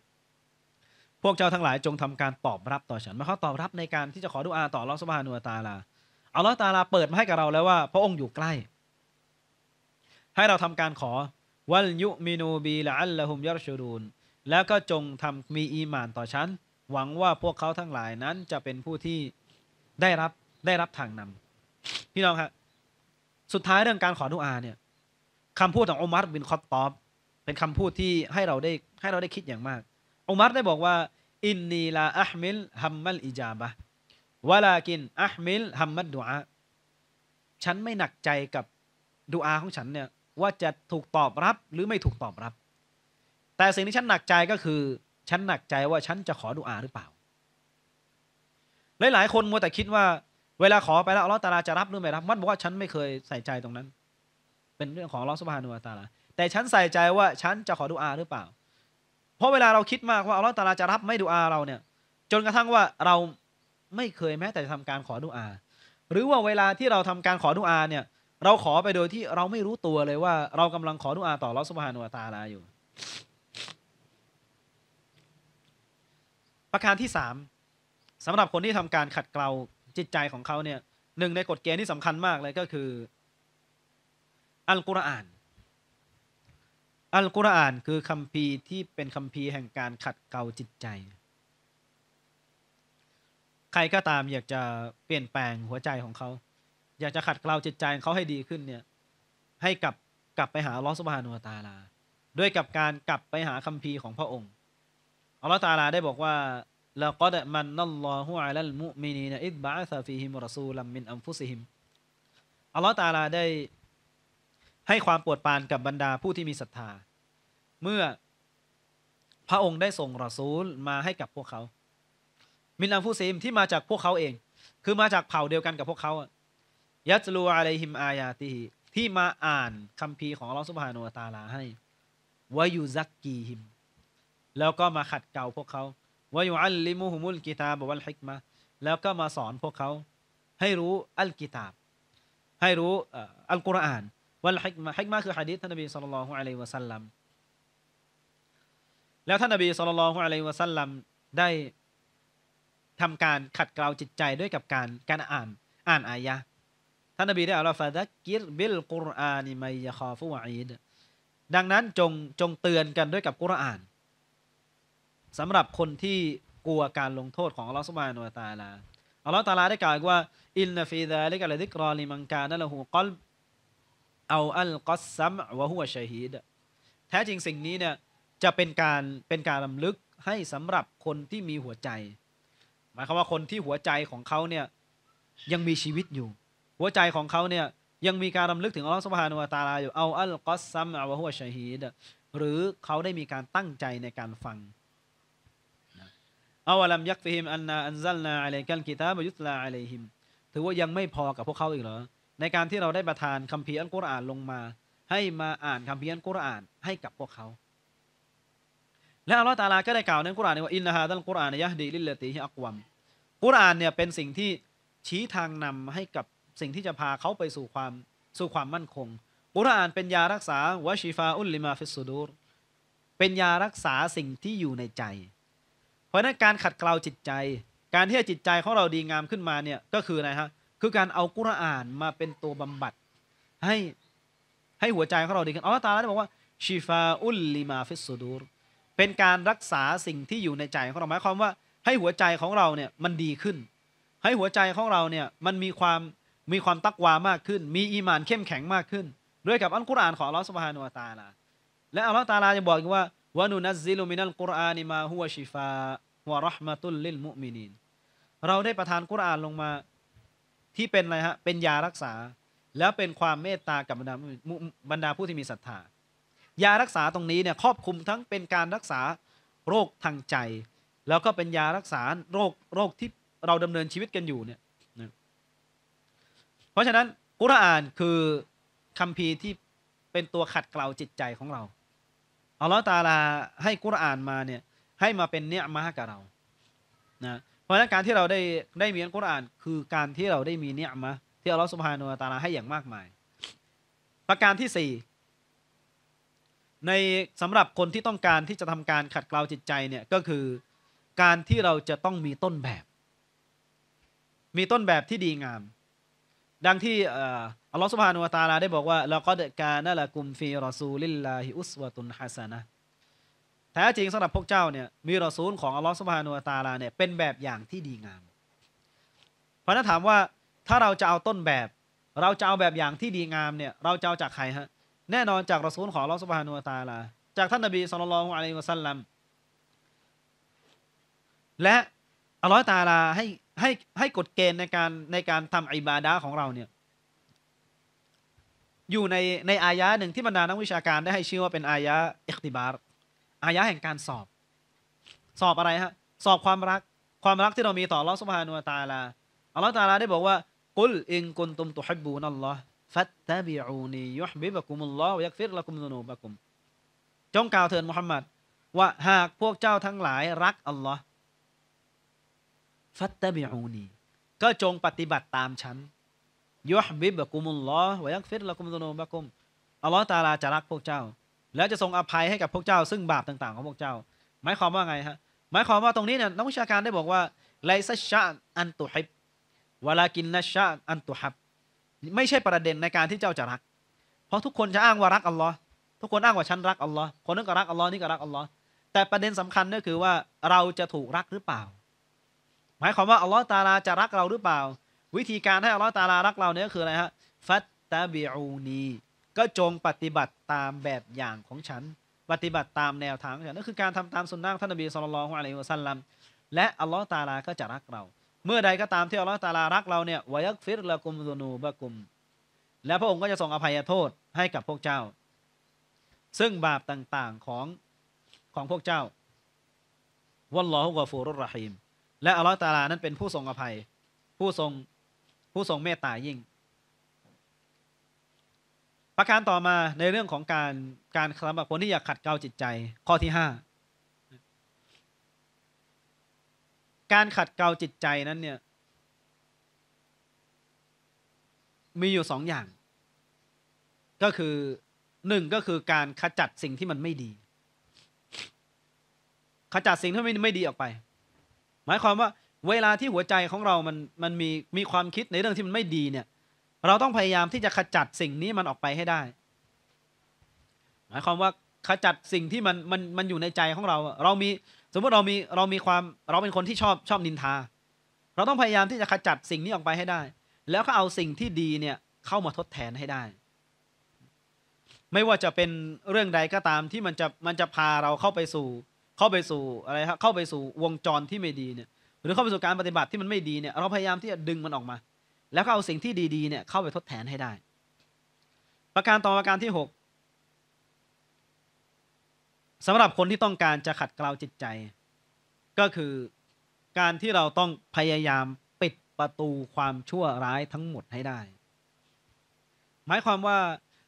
พวกเจ้าทั้งหลายจงทำการตอบรับต่อฉันมอเขาตอบรับในการที่จะขอดุอาต่อลอสบานูตาลาอัลลอฮ์ตาลาเปิดมาให้กับเราแล้วว่า พระองค์อยู่ใกล้ ให้เราทำการขอวัลยุมินูบีละอัลลอฮุมยอรชูดูนแล้วก็จงทำมีอีมานต่อฉันหวังว่าพวกเขาทั้งหลายนั้นจะเป็นผู้ที่ได้รับได้รับทางนำพี่น้องครับ สุดท้ายเรื่องการขอดุอาเนี่ยคำพูดของอุมัรบินคอตตอบ เป็นคำพูดที่ให้เราได้ให้เราได้คิดอย่างมากอุมัรได้บอกว่าอินนีลาอัฮมิลฮัมมัลอิจาบะวลากินอัฮมิลฮัมมัดดุอาฉันไม่หนักใจกับดุอาของฉันเนี่ย ว่าจะถูกตอบรับ หรือไม่ถูกตอบรับ แต่สิ่งที่ฉันหนักใจก็คือฉันหนักใจว่าฉันจะขอดุอาหรือเปล่า หลายๆคนมัวแต่คิดว่า เวลาขอไปแล้วอัลลอฮฺตาลาจะรับหรือไม่รับ มันบอกว่าฉันไม่เคยใส่ใจตรงนั้น เป็นเรื่องของอัลลอฮฺสุบฮานุอัตาลา แต่ฉันใส่ใจว่าฉันจะขอดุอาหรือเปล่า เพราะเวลาเราคิดมากว่าอัลลอฮฺตาลาจะรับไม่ดุอาเราเนี่ย จนกระทั่งว่าเราไม่เคยแม้ แต่จะทำการขอดุอาหรือว่าเวลาที่เราทำการขอดุอาเนี่ย เราขอไปโดยที่เราไม่รู้ตัวเลยว่า เรากำลังขอดุอาต่ออัลลอฮฺสุบฮานุอัตาลาอยู่ประการที่สามสำหรับคนที่ทำการขัดเกลาจิตใจของเขาเนี่ยหนึ่งในกฎเกณฑ์ที่สำคัญมากเลยก็คืออัลกุรอานอัลกุรอานคือคัมภีร์ที่เป็นคัมภีร์แห่งการขัดเกลาจิตใจ ใครก็ตามอยากจะเปลี่ยนแปลงหัวใจของเขา อยากจะขัดเกลาจิตใจของเขาให้ดีขึ้นเนี่ยให้กลับกลับไปหาลอสบานุตาลาด้วยกับการกลับไปหาคัมภีร์ของพระองค์อัลลอฮฺตาลาได้บอกว่าละกอดมันนัลลอฮุอะลัลมุมินีนอิบบะซาฟีฮิมรอซูลัมมินอัมฟุซิฮิมอัลลอฮฺตาลาได้ให้ความปวดปานกับบรรดาผู้ที่มีศรัทธา เมื่อพระองค์ได้ส่งรอซูล มาให้กับพวกเขา มินอัมฟุซิฮิมที่มาจากพวกเขาเอง คือมาจากเผ่าเดียวกันกับพวกเขายัตลูอะลัยฮิมอายาติฮิที่มาอ่านคัมภีร์ของอัลลอฮฺสุบฮานุตาลาให้วายูซักกีฮิมแล้วก็มาขัดเกลาพวกเขาวายุอัลลิมุฮุมุลกิตาบวัลฮิกมาแล้วก็มาสอนพวกเขา ให้รู้อัลกิตาบ ให้รู้อัลกุรอาน วัลฮิกมาฮิกมาคือฮะดีษท่านนบีสุลต่านลอฮอะลัยวะสัลลัม แล้วท่านนบีสุลต่านลอฮอะลัยวะสัลลัมได้ทำการขัดเกลาจิตใจด้วยกับการการอ่าน อ่านอายะท่านนบีได้เอาละฟาดักกิรบิลกุรอานิมัยยะคอฟุวะอีดดังนั้นจงจงเตือนกันด้วยกับกุรอานสำหรับคนที่กลัวการลงโทษของอัลลอฮฺสุบานุตาลาอัลลอฮฺตาลาได้กล่าวว่าอินนฟีดาลิกะลิกรอลิมังกานะละหูกอลเอาอัลกัสซัมวะฮุวชัยฮิดแท้จริงสิ่งนี้เนี่ย จะเป็นการเป็นการลำลึกให้สำหรับคนที่มีหัวใจ หมายความว่าคนที่หัวใจของเขาเนี่ยยังมีชีวิตอยู่ หัวใจของเขาเนี่ยยังมีการํำลึกถึงอัลลอฮฺสุบฮานุวาตาลาอยู่เอาอัลกัสซัมอวะฮุวชัยฮิดหรือเขาได้มีการตั้งใจในการฟังอาวัลัมยักฟิฮิมอันนาอันซัลนาอะไรกันกิตาบยุตลาอะไรฮิมถือว่ายังไม่พอกับพวกเขาอีกเหรอ ในการที่เราได้ประทานคัมภีร์อัลกุรอานลงมา ให้มาอ่านคัมภีร์อัลกุรอานให้กับพวกเขา และอัลลอฮฺตาลาก็ได้กล่าวในกุรอานว่าอินนาฮาดัลกุรอานยะดีลิลลตีฮิอักวัมกุรอานเนี่ยเป็นสิ่งที่ชี้ทางนำให้กับสิ่งที่จะพาเขาไปสู่ความสู่ความมั่นคง กุรอานเป็นยารักษาวชิฟาอุลลิมาฟิสซูดูรเป็นยารักษาสิ่งที่อยู่ในใจเพราะนั้นการขัดเกลาจิตใจ การที่จิตใจของเราดีงามขึ้นมาเนี่ยก็คืออะไรฮะคือการเอากุรอานมาเป็นตัวบำบัดให้ให้หัวใจของเราดีขึ้นอลอตาาได้บอกว่าชีฟาอุลลิมาฟิสซูดูรเป็นการรักษาสิ่งที่อยู่ในใจของเราหมายความว่าให้หัวใจของเราเนี่ยมันดีขึ้น ให้หัวใจของเราเนี่ยมันมีความมีความตักวามากขึ้น มีอีมานเข้มแข็งมากขึ้น ด้วยกับอัลกุรอานของอัลลอฮฺสุบฮานุัาตาลาและอัลลอฮฺตาลาจะบอกว่าวะนุนัซซิลุมินัลกุรอานิมาฮุวชิฟาวะรห์มะตุลลิลมุมินีนเราได้ประทานกุรอานลงมาที่เป็นอะไรฮะเป็นยารักษา แล้วเป็นความเมตตากับบรรดาบรรดาผู้ที่มีศรัทธา ยารักษาตรงนี้เนี่ยครอบคลุมทั้งเป็นการรักษาโรคทางใจ แล้วก็เป็นยารักษาโรคโรคที่เราดำเนินชีวิตกันอยู่เนี่ยเพราะฉะนั้นกุรอานคือคัมภีร์ที่เป็นตัวขัดเกลาจิตใจของเราอัลลอฮฺตาลาให้กุรอานมาเนี่ยให้มาเป็นเนี่ยมาให้กับเรานะเพราะฉะนั้น การที่เราได้ได้มีอกุรอานคือการที่เราได้มีเนี่ยมาที่อัลลอฮฺสุบฮานุตาลาให้อย่างมากมาย ประการที่สี่ในสำหรับคนที่ต้องการที่จะทำการขัดเกลาจิตใจเนี่ยก็คือการที่เราจะต้องมีต้นแบบ มีต้นแบบที่ดีงามดังที่อัลลอฮฺสุบฮานุวตาลาได้บอกว่าเราก็กานั่นละกุมฟีรอซูลิลลาฮิอุสวะตุนฮัสนะแท้จริงสำหรับพวกเจ้าเนี่ยมีรอซูลของอัลลอฮฺสุบฮานุวตาลาเนี่ยเป็นแบบอย่างที่ดีงาม เพราะนั้นถามว่าถ้าเราจะเอาต้นแบบ เราจะเอาแบบอย่างที่ดีงามเนี่ยเราจะเอาจากใครฮะแน่นอนจากรอซูลของอัลลอฮฺสุบฮานุวตาลา จากท่านนบีสุลต่านอะลัยฮิวะสัลลัมและอัลลอฮฺตาลาให้ให้ให้กฎเกณฑ์ในการในการทำอิบาดะของเราเนี่ยอยู่ในในอายะหนึ่งที่บรรดานักวิชาการได้ให้ชื่อว่าเป็นอายะอิคติบาร์อายะแห่งการสอบ สอบอะไรฮะ สอบความรักความรักที่เรามีต่อลอสุภานุตาลาอัลลอฮฺตาลาได้บอกว่ากุล อิงกุนตุม ตุฮิบูนัลลอฮ์ฟัตตาบิอูนียุฮบิบะกุมุลลอฮ์ยักฟิรละกุมซุนูบะกุมจงกล่าวเถิดมุฮัมมัด ว่าหากพวกเจ้าทั้งหลายรักอัลลอฮ์ฟัตตะบิอูนีก็จงปฏิบัติตามฉันยูฮบิบะกุมุลลอฮ์วะยังฟิรละกุมตุนบะกุมอัลลอฮ์ตาลาจะรักพวกเจ้า แล้วจะทรงอภัยให้กับพวกเจ้าซึ่งบาปต่าง ๆของพวกเจ้า หมายความว่าไงฮะหมายความว่าตรงนี้เนี่ยนักวิชาการได้บอกว่าไลซัชชะอันตุฮิบวลากินนัชชะอันตุฮับไม่ใช่ประเด็นในการที่เจ้าจะรัก เพราะทุกคนจะอ้างว่ารักอัลลอฮ์ทุกคน อ้างว่าฉันรักอัลลอฮ์คนนึงก็รักอัลลอฮ์นี่ก็รักอัลลอฮ์แต่ประเด็นสำคัญก็คือว่าเราจะถูกรักหรือเปล่าหมายความว่าอัลลอฮ์ตาลาจะรักเราหรือเปล่า วิธีการให้อัลลอฮ์ตาลารักเราเนี่ยก็คืออะไรฮะฟัตตาบิอูนีก็จงปฏิบัติตามแบบอย่างของฉัน ปฏิบัติตามแนวทางของฉันนั่นคือการทำตามสุนนะท่านอบีสุลต่านละฮ์อะลัยฮิวสัลลัมและอัลลอฮ์ตาลาก็จะรักเรา เมื่อใดก็ตามที่อัลลอฮ์ตาลารักเราเนี่ยวายักฟิรละกุมซุนูบะกุม แล้วพระองค์ก็จะส่งอภัยโทษให้กับพวกเจ้า ซึ่งบาปต่าง ๆของของพวกเจ้าวัลลอฮุกฟูรุรรหีมและอัลลอฮฺตาลา นั้นเป็นผู้ทรงอภัย ผู้ทรงผู้ทรงเมตตายิ่ง ประการต่อมาในเรื่องของการการสำหรับคนที่อยากขัดเกลาจิตใจ ข้อที่ห้า การขัดเกลาจิตใจนั้นเนี่ย มีอยู่สองอย่าง ก็คือหนึ่งก็คือการขจัดสิ่งที่มันไม่ดี ขจัดสิ่งที่ไม่ดีออกไปหมายความว่าเวลาที่หัวใจของเรา มัน มันมี มีความคิดในเรื่องที่มันไม่ดีเนี่ย เราต้องพยายามที่จะขจัดสิ่งนี้มันออกไปให้ได้ หมายความว่าขจัดสิ่งที่มัน มัน มันอยู่ในใจของเรา เรามี สมมติเรามี เรามีความ เราเป็นคนที่ชอบ ชอบนินทา เราต้องพยายามที่จะขจัดสิ่งนี้ออกไปให้ได้ แล้วก็เอาสิ่งที่ดีเนี่ย เข้ามาทดแทนให้ได้ ไม่ว่าจะเป็นเรื่องใดก็ตามที่มันจะ มันจะพาเราเข้าไปสู่เข้าไปสู่อะไรครับเข้าไปสู่วงจรที่ไม่ดีเนี่ย หรือเข้าไปสู่การปฏิบัติที่มันไม่ดีเนี่ย เราพยายามที่จะดึงมันออกมา แล้วก็เอาสิ่งที่ดีๆ เนี่ย เข้าไปทดแทนให้ได้ ประการต่อประการที่ 6 สำหรับคนที่ต้องการจะขัดเกลาจิตใจ ก็คือการที่เราต้องพยายามปิดประตูความชั่วร้ายทั้งหมดให้ได้ หมายความว่า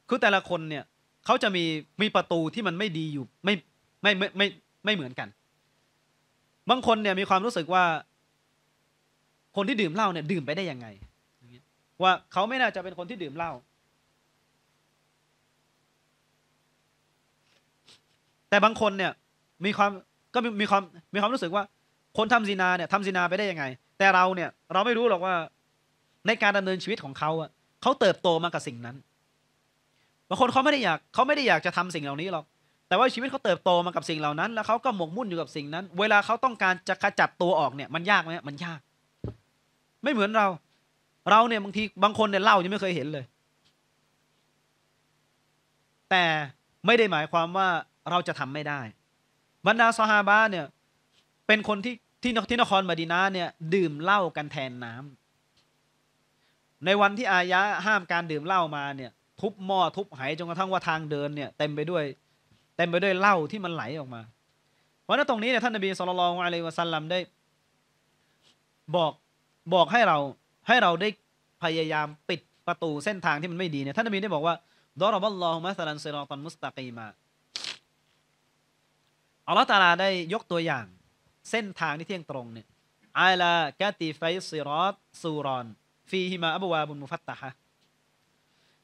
คือแต่ละคนเนี่ยเขาจะมีมีประตูที่มันไม่ดีอยู่ไม่ไม่ไม่ไม่ไม่เหมือนกัน บางคนเนี่ยมีความรู้สึกว่าคนที่ดื่มเหล้าเนี่ย ดื่มไปได้ยังไง ว่าเขาไม่น่าจะเป็นคนที่ดื่มเหล้าแต่บางคนเนี่ยมีความก็มีความมีความรู้สึกว่า คนทำซินาเนี่ยทำซินาไปได้ยังไง แต่เราเนี่ยเราไม่รู้หรอกว่าในการดำเนินชีวิตของเขาอะเขาเติบโตมากับสิ่งนั้นบางคนเขาไม่ได้อยาก เขาไม่ได้อยากจะทำสิ่งเหล่านี้หรอกแต่ว่าชีวิตเขาเติบโตมากับสิ่งเหล่านั้นแล้วเขาก็หมกมุ่นอยู่กับสิ่งนั้น เวลาเขาต้องการจะขจัดตัวออกเนี่ยมันยากไหมมันยาก ไม่เหมือนเรา เราเนี่ยบางทีบางคนเนี่ยเล่ายังไม่เคยเห็นเลย แต่ไม่ได้หมายความว่าเราจะทำไม่ได้บรรดาซอฮาบะเนี่ย เป็นคนที่ที่ที่นครมาดีนาเนี่ย ดื่มเหล้ากันแทนน้ำ ในวันที่อายะห้ามการดื่มเหล้ามาเนี่ย ทุบหม้อทุบไหจนกระทั่งว่าทางเดินเนี่ย เต็มไปด้วยต็มไปด้วยเหล้าที่มันไหลออกมา เพราะนั้นตรงนี้เนี่ยท่านนบีสุลต่านอะลัยวะสัลลัมได้ บอกบอกให้เราให้เราได้พยายามปิดประตูเส้นทางที่มันไม่ดีเนี่ยท่านนบีได้บอกว่าดอรบัลลอฮุมะสลันซิรอตันมุสตะกีมาอัลลอฮฺตาลาได้ยกตัวอย่าง เส้นทางที่เที่ยงตรงเนี่ยอาลากะติไฟซิรอตซูรอนฟีฮิมาอับวาบุนมุฟัตตะฮะ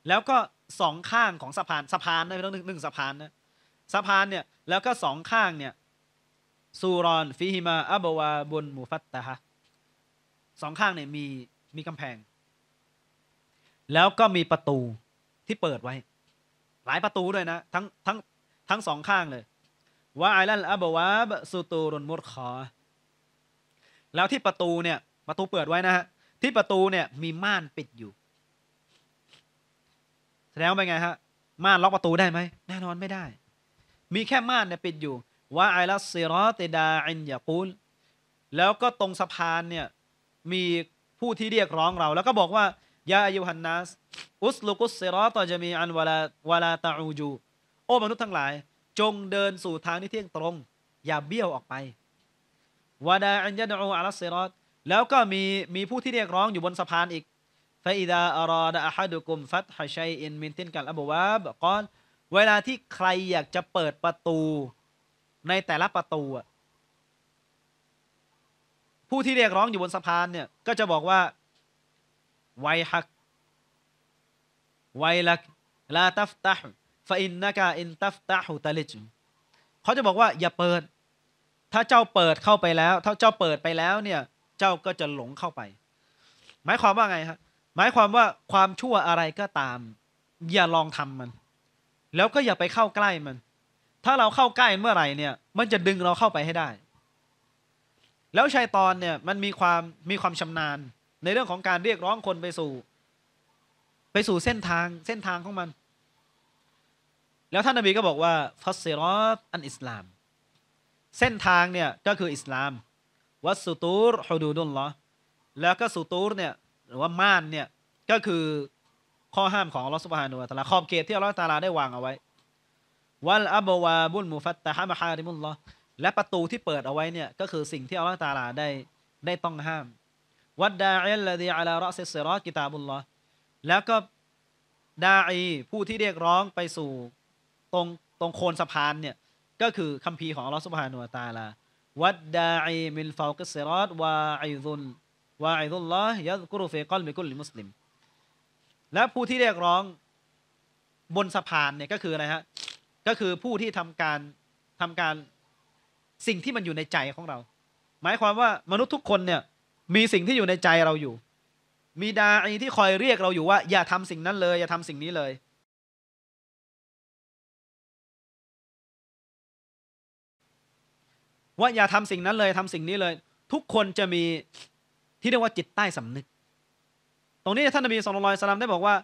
แล้วก็สองข้างของสะพานสะพานนะไม่ต้องหนึ่งสะพานนะสะพานเนี่ยแล้วก็สองข้างเนี่ยซูรอนฟิฮิมาอับวาบนมูฟัตตะฮะสองข้างเนี่ยมีมีกำแพง แล้วก็มีประตูที่เปิดไว้ หลายประตูด้วยนะทั้งทั้งทั้งสองข้างเลยว่าไอลันอับวาบสุตูรนมุดขอแล้วที่ประตูเนี่ย ประตูเปิดไว้นะฮะที่ประตูเนี่ยมีม่านปิดอยู่แสดงว่าเป็นไงฮะม่านล็อกประตูได้ไหมแน่นอนไม่ได้มีแค่ม่านเนี่ยปิดอยู่ว่าไอรัสซรอติดาอินยากูล แล้วก็ตรงสะพานเนี่ย มีผู้ที่เรียกร้องเราแล้วก็บอกว่า ยาอายุหันนัสอุสลุกุสซรอตจะมีอันวลาวลาตาอูจูโอ้มนุษย์ทั้งหลาย จงเดินสู่ทางที่เที่ยงตรง อย่าเบี้ยวออกไปวาดาอันยาดูอัลซรอตแล้วก็มีมีผู้ที่เรียกร้องอยู่บนสะพานอีกฟาอิดาอารอดะอะฮดุกุมฟัตฮะชัยอินมินตินกัลอบวาบกอนเวลาที่ใครอยากจะเปิดประตูในแต่ละประตูอ่ะผู้ที่เรียกร้องอยู่บนสะพานเนี่ยก็จะบอกว่าไวฮักไวลักลาตัฟตาฟาอินนากาอินตัฟตาหูตะลิจเขาจะบอกว่า อย่าเปิด ถ้าเจ้าเปิดเข้าไปแล้ว ถ้าเจ้าเปิดไปแล้วเนี่ย เจ้าก็จะหลงเข้าไป หมายความว่าไงฮะ หมายความว่าความชั่วอะไรก็ตาม อย่าลองทำมันแล้วก็อย่าไปเข้าใกล้มัน ถ้าเราเข้าใกล้เมื่อไหร่เนี่ย มันจะดึงเราเข้าไปให้ได้ แล้วชัยตอนเนี่ยมันมีความมีความชำนาญ ในเรื่องของการเรียกร้องคนไปสู่ ไปสู่เส้นทางเส้นทางของมัน แล้วท่านนบีก็บอกว่าฟัสซิรอตอันอิสลาม เส้นทางเนี่ยก็คืออิสลามวัสตูรฮุดูดุลลอแล้วก็สุตูรเนี่ย หรือว่าม่านเนี่ยก็คือข้อห้ามของอัลลอฮฺสุบฮานุอัตลาขอบเขตที่อัลลอฮฺตาลาได้วางเอาไว้วัลอับวาบุลมูฟัตตะฮามะฮาริมุลลอและประตูที่เปิดเอาไว้เนี่ย ก็คือสิ่งที่อัลลอฮฺตาลาได้ได้ต้องห้ามวัดดาอิลลดีอัลารอซิสรอกิตาบุลลอแล้วก็ดาอีผู้ที่เรียกร้องไปสู่ตรงตรงโคนสะพานเนี่ย ก็คือคัมภีร์ของอัลลอฮฺสุบฮานุอัตาลาวัดดาอีมินฟาวกิสรอตวาอิซุนวาอิซุลลอฮ์ยะกุรุฟีกัลมิกุลมุสลิมและผู้ที่เรียกร้องบนสะพานเนี่ยก็คืออะไรฮะ ก็คือผู้ที่ทำการทำการสิ่งที่มันอยู่ในใจของเรา หมายความว่ามนุษย์ทุกคนเนี่ยมีสิ่งที่อยู่ในใจเราอยู่ มีดาอีที่คอยเรียกเราอยู่ว่าอย่าทำสิ่งนั้นเลย อย่าทำสิ่งนี้เลย ว่าอย่าทำสิ่งนั้นเลยทำสิ่งนี้เลย ทุกคนจะมีที่เรียกว่าจิตใต้สำนึกตรงนี้ท่านนบีสุลต่านสลามได้บอกว่า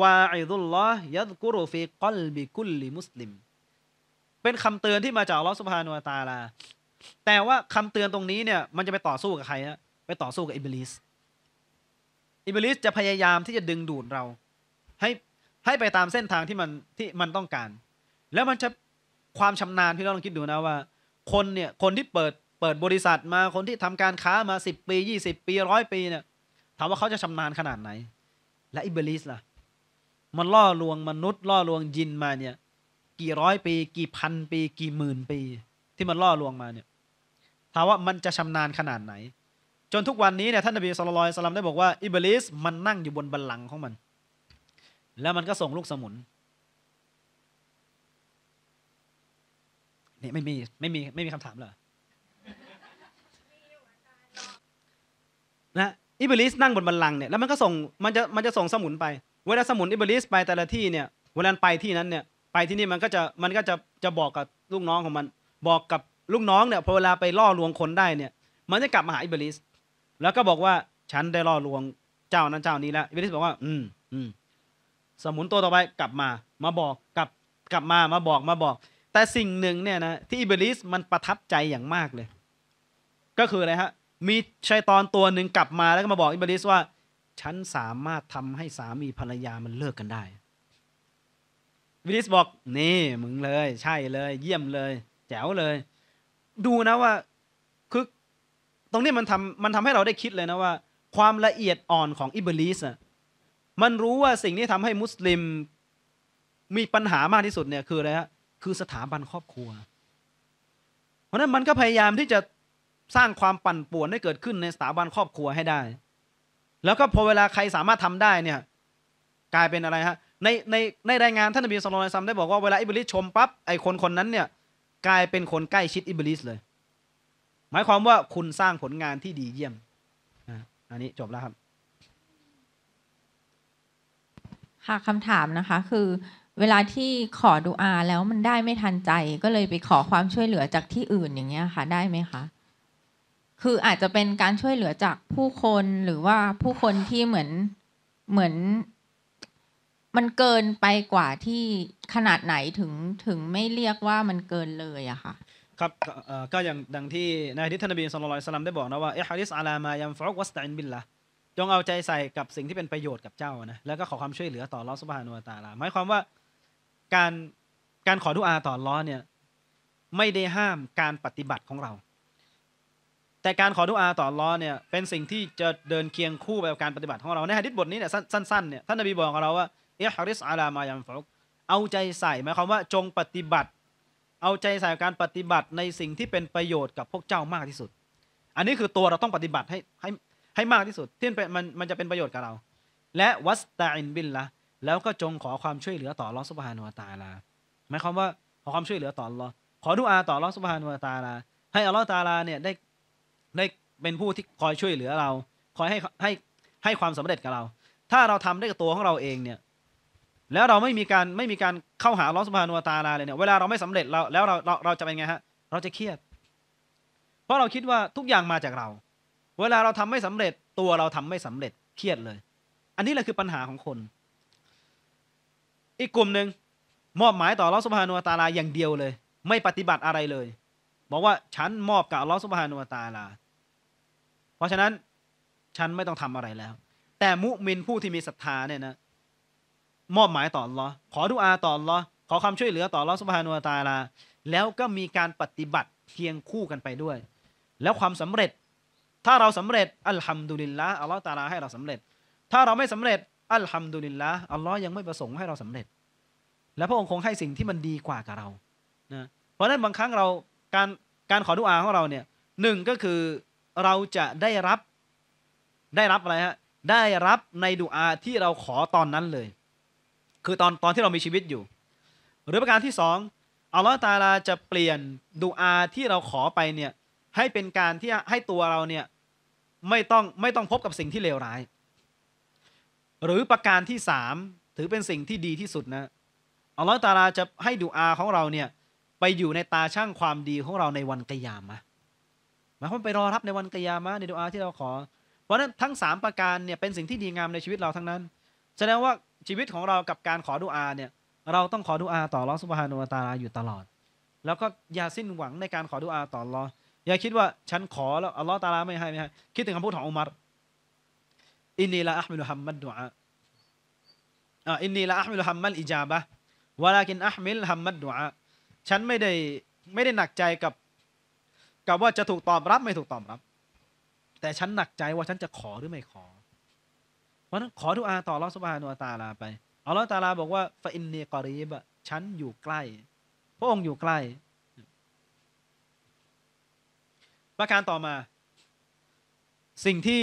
วาอิดุลลอฮ์ยัดกุรุฟีกลบิกุลิมุสลิมเป็นคำเตือนที่มาจากลอสุภาานุตาลา แต่ว่าคำเตือนตรงนี้เนี่ยมันจะไปต่อสู้กับใครฮะไปต่อสู้กับอิบลิสอิบลิสจะพยายามที่จะดึงดูดเรา ให้ให้ไปตามเส้นทางที่มันที่มันต้องการ แล้วมันจะความชำนาญที่เราลองคิดดูนะว่า คนเนี่ยคนที่เปิดเปิดบริษัทมาคนที่ทำการค้ามาสิบปียี่สิบปีร้อยปีเนี่ยถามว่าเขาจะชำนาญขนาดไหน และอิบลิสล่ะ มันล่อลวงมนุษย์ล่อลวงยินมาเนี่ย กี่ร้อยปี กี่พันปี กี่หมื่นปี ที่มันล่อลวงมาเนี่ยถามว่ามันจะชำนาญขนาดไหน จนทุกวันนี้เนี่ยท่านนบีสุลต่านได้บอกว่าอิบลิสมันนั่งอยู่บนบัลลังก์ของมัน แล้วมันก็ส่งลูกสมุนนี่ไม่มีไม่มีไม่มีคำถามเหรอนะอิบลิสนั่งบนบัลลังก์เนี่ยแล้วมันก็ส่งมันจะมันจะส่งสมุนไปเวลาสมุนอิบลิสไปแต่ละที่เนี่ยเวลาไปที่นั้น เนี่ย ไปที่นี่มันก็จะมันก็จะจะบอกกับลูกน้องของมัน บอกกับลูกน้องเนี่ยพอเวลาไปล่อลวงคนได้เนี่ย มันจะกลับมาหาอิบลิสแล้วก็บอกว่าฉันได้ล่อลวงเจ้านั้นเจ้านี้แล้วอิบลิสบอกว่า อืมอืมสมุนตัวต่อไปกลับมา มาบอกกลับกลับมามาบอกมาบอก แต่สิ่งหนึ่งเนี่ยนะที่อิบลิสมันประทับใจอย่างมากเลย ก็คืออะไรฮะมีชัยตอนตัวหนึ่งกลับมาแล้วก็มาบอกอิบลิสว่า ฉันสามารถทำให้สามีภรรยามันเลิกกันได้วิลิสบอก นี่มึงเลย ใช่เลย เยี่ยมเลย แจ๋วเลย ดูนะว่าคือตรงนี้มันทำมันทำให้เราได้คิดเลยนะว่า ความละเอียดอ่อนของอิบลิสอ่ะมันรู้ว่าสิ่งที่ทำให้มุสลิมมีปัญหามากที่สุดเนี่ยคืออะไรฮะ คือสถาบันครอบครัว เพราะนั้นมันก็พยายามที่จะสร้างความปั่นป่วนให้เกิดขึ้นในสถาบันครอบครัวให้ได้ แล้วก็พอ เวลาใครสามารถทำได้เนี่ย กลายเป็นอะไรฮะ ในในในรายงานท่านนบีสุลต่านได้บอกว่าเวลาอิบลิสชมปั๊บไอคนคนนั้นเนี่ย กลายเป็นคนใกล้ชิดอิบลิสเลย หมายความว่าคุณสร้างผลงานที่ดีเยี่ยม อันนี้จบแล้วครับ ค่ะคำถามนะคะ คือเวลาที่ขอดุอาแล้วมันได้ไม่ทันใจก็เลยไปขอความช่วยเหลือจากที่อื่นอย่างเงี้ยค่ะได้ไหมคะคืออาจจะเป็นการช่วยเหลือจากผู้คนหรือว่าผู้คนที่เหมือนเหมือน มันเกินไปกว่าที่ขนาดไหนถึงถึงไม่เรียกว่ามันเกินเลยอะค่ะ ครับก็อย่างดังที่นายทิศนบีสุลต่านได้บอกนะว่าเอฮาริสอาลามายัมฟอกวัสตันบินละจงเอาใจใส่กับสิ่งที่เป็นประโยชน์กับเจ้านะแล้วก็ขอความช่วยเหลือต่อลอสุบฮานุตาลาหมายความว่าการการขอดุอาต่อลอเนี่ยไม่ได้ห้ามการปฏิบัติของเราแต่การขอดุอาต่อร้อนเนี่ยเป็นสิ่งที่จะเดินเคียงคู่ไปกับการปฏิบัติของเรา ในฮะดิษบทนี้เนี่ยสั้นๆเนี่ยท่านนบีบอกกับเราว่าเอฮาริสอาลามายัมฟุกเอาใจใส่หมายความว่าจงปฏิบัติเอาใจใส่การปฏิบัติในสิ่งที่เป็นประโยชน์กับพวกเจ้ามากที่สุด อันนี้คือตัวเราต้องปฏิบัติให้ให้ให้มากที่สุดที่มันมันจะเป็นประโยชน์กับเรา และวัสตาอินบินละแล้วก็จงขอความช่วยเหลือต่อรอสุบฮานุตาลาหมายความว่าขอความช่วยเหลือต่อรอขอดุอาต่อรอสุบฮานุตาลาให้อัลลอฮฺตาลาเนี่ยได้ได้เป็นผู้ที่คอยช่วยเหลือเราคอยให้ให้ให้ความสำเร็จกับเรา ถ้าเราทำได้กับตัวของเราเองเนี่ย แล้วเราไม่มีการไม่มีการเข้าหาล้อสุภานุตาลาเลยเนี่ยเวลาเราไม่สำเร็จเราแล้วเราเราเราจะเป็นไงฮะ เราจะเครียด เพราะเราคิดว่าทุกอย่างมาจากเรา เวลาเราทำไม่สำเร็จตัวเราทำไม่สำเร็จเครียดเลย อันนี้แหละคือปัญหาของคน อีกกลุ่มหนึ่งมอบหมายต่อล้อสุภานุตาลาอย่างเดียวเลย ไม่ปฏิบัติอะไรเลยบอกว่าฉันมอบกับอัลลอฮ์สุบฮานุวตาลาเพราะฉะนั้นฉันไม่ต้องทำอะไรแล้ว แต่มุมินผู้ที่มีศรัทธาเนี่ยนะมอบหมายต่ออัลลอฮ์ขอดุอาต่ออัลลอฮ์ขอความช่วยเหลือ ต่ออัลลอฮ์สุบฮานุวตาลาแล้วก็มีการปฏิบัติ เคียงคู่กันไปด้วย แล้วความสำเร็จ ถ้าเราสำเร็จอัลฮัมดุลิลละอัลลอฮ์ตาลาให้เราสำเร็จ ถ้าเราไม่สำเร็จ อัลฮัมดุลิลละอัลลอฮ์ยังไม่ประสงค์ให้เราสำเร็จ และพระองค์คงให้สิ่งที่มันดีกว่ากับเรานะเพราะฉะนั้นบางครั้งเราการการขอดุอาของเราเนี่ยหนึ่งก็คือเราจะได้รับได้รับอะไรฮะได้รับในดุอาที่เราขอตอนนั้นเลย คือตอนตอนที่เรามีชีวิตอยู่ หรือประการที่สองอัลลอฮฺตาลาจะเปลี่ยนดุอาที่เราขอไปเนี่ยให้เป็นการที่ให้ตัวเราเนี่ยไม่ต้องไม่ต้องพบกับสิ่งที่เลวร้าย หรือประการที่สามถือเป็นสิ่งที่ดีที่สุดนะอัลลอฮฺตาลาจะให้ดุอาของเราเนี่ยไปอยู่ในตาช่างความดีของเราในวันกยามะหมายความไปรอรับในวันกยามะในดุอาที่เราขอ เพราะนั้นทั้ง3ประการเนี่ยเป็นสิ่งที่ดีงามในชีวิตเราทั้งนั้นแสดงว่าชีวิตของเรากับการขอดุอาเนี่ย เราต้องขอดุอาต่อรอสุบฮานุตาาอยู่ตลอด แล้วก็อย่าสิ้นหวังในการขอดุอาต่อรออย่าคิดว่าฉันขอแล้วอัลลอฮ์ตาลาไม่ให้ไม่ให้คิดถึงคำพูดของอุมัรอินนีละอัมลุฮัมมัดดุอาอินนีละอัมลุฮัมมัดอิจาบะวะลากินอัลมลฮัมมัดดุอาฉันไม่ได้ไม่ได้หนักใจกับกับว่าจะถูกตอบรับไม่ถูกตอบรับ แต่ฉันหนักใจว่าฉันจะขอหรือไม่ขอ เพราะนั้นขอทุอาต่อรอสุบฮานุตาลาไปอาลลอตาลาบอกว่าฟาอินเนกอรีบะฉันอยู่ใกล้พระองค์อยู่ใกล้ ประการต่อมา สิ่งที่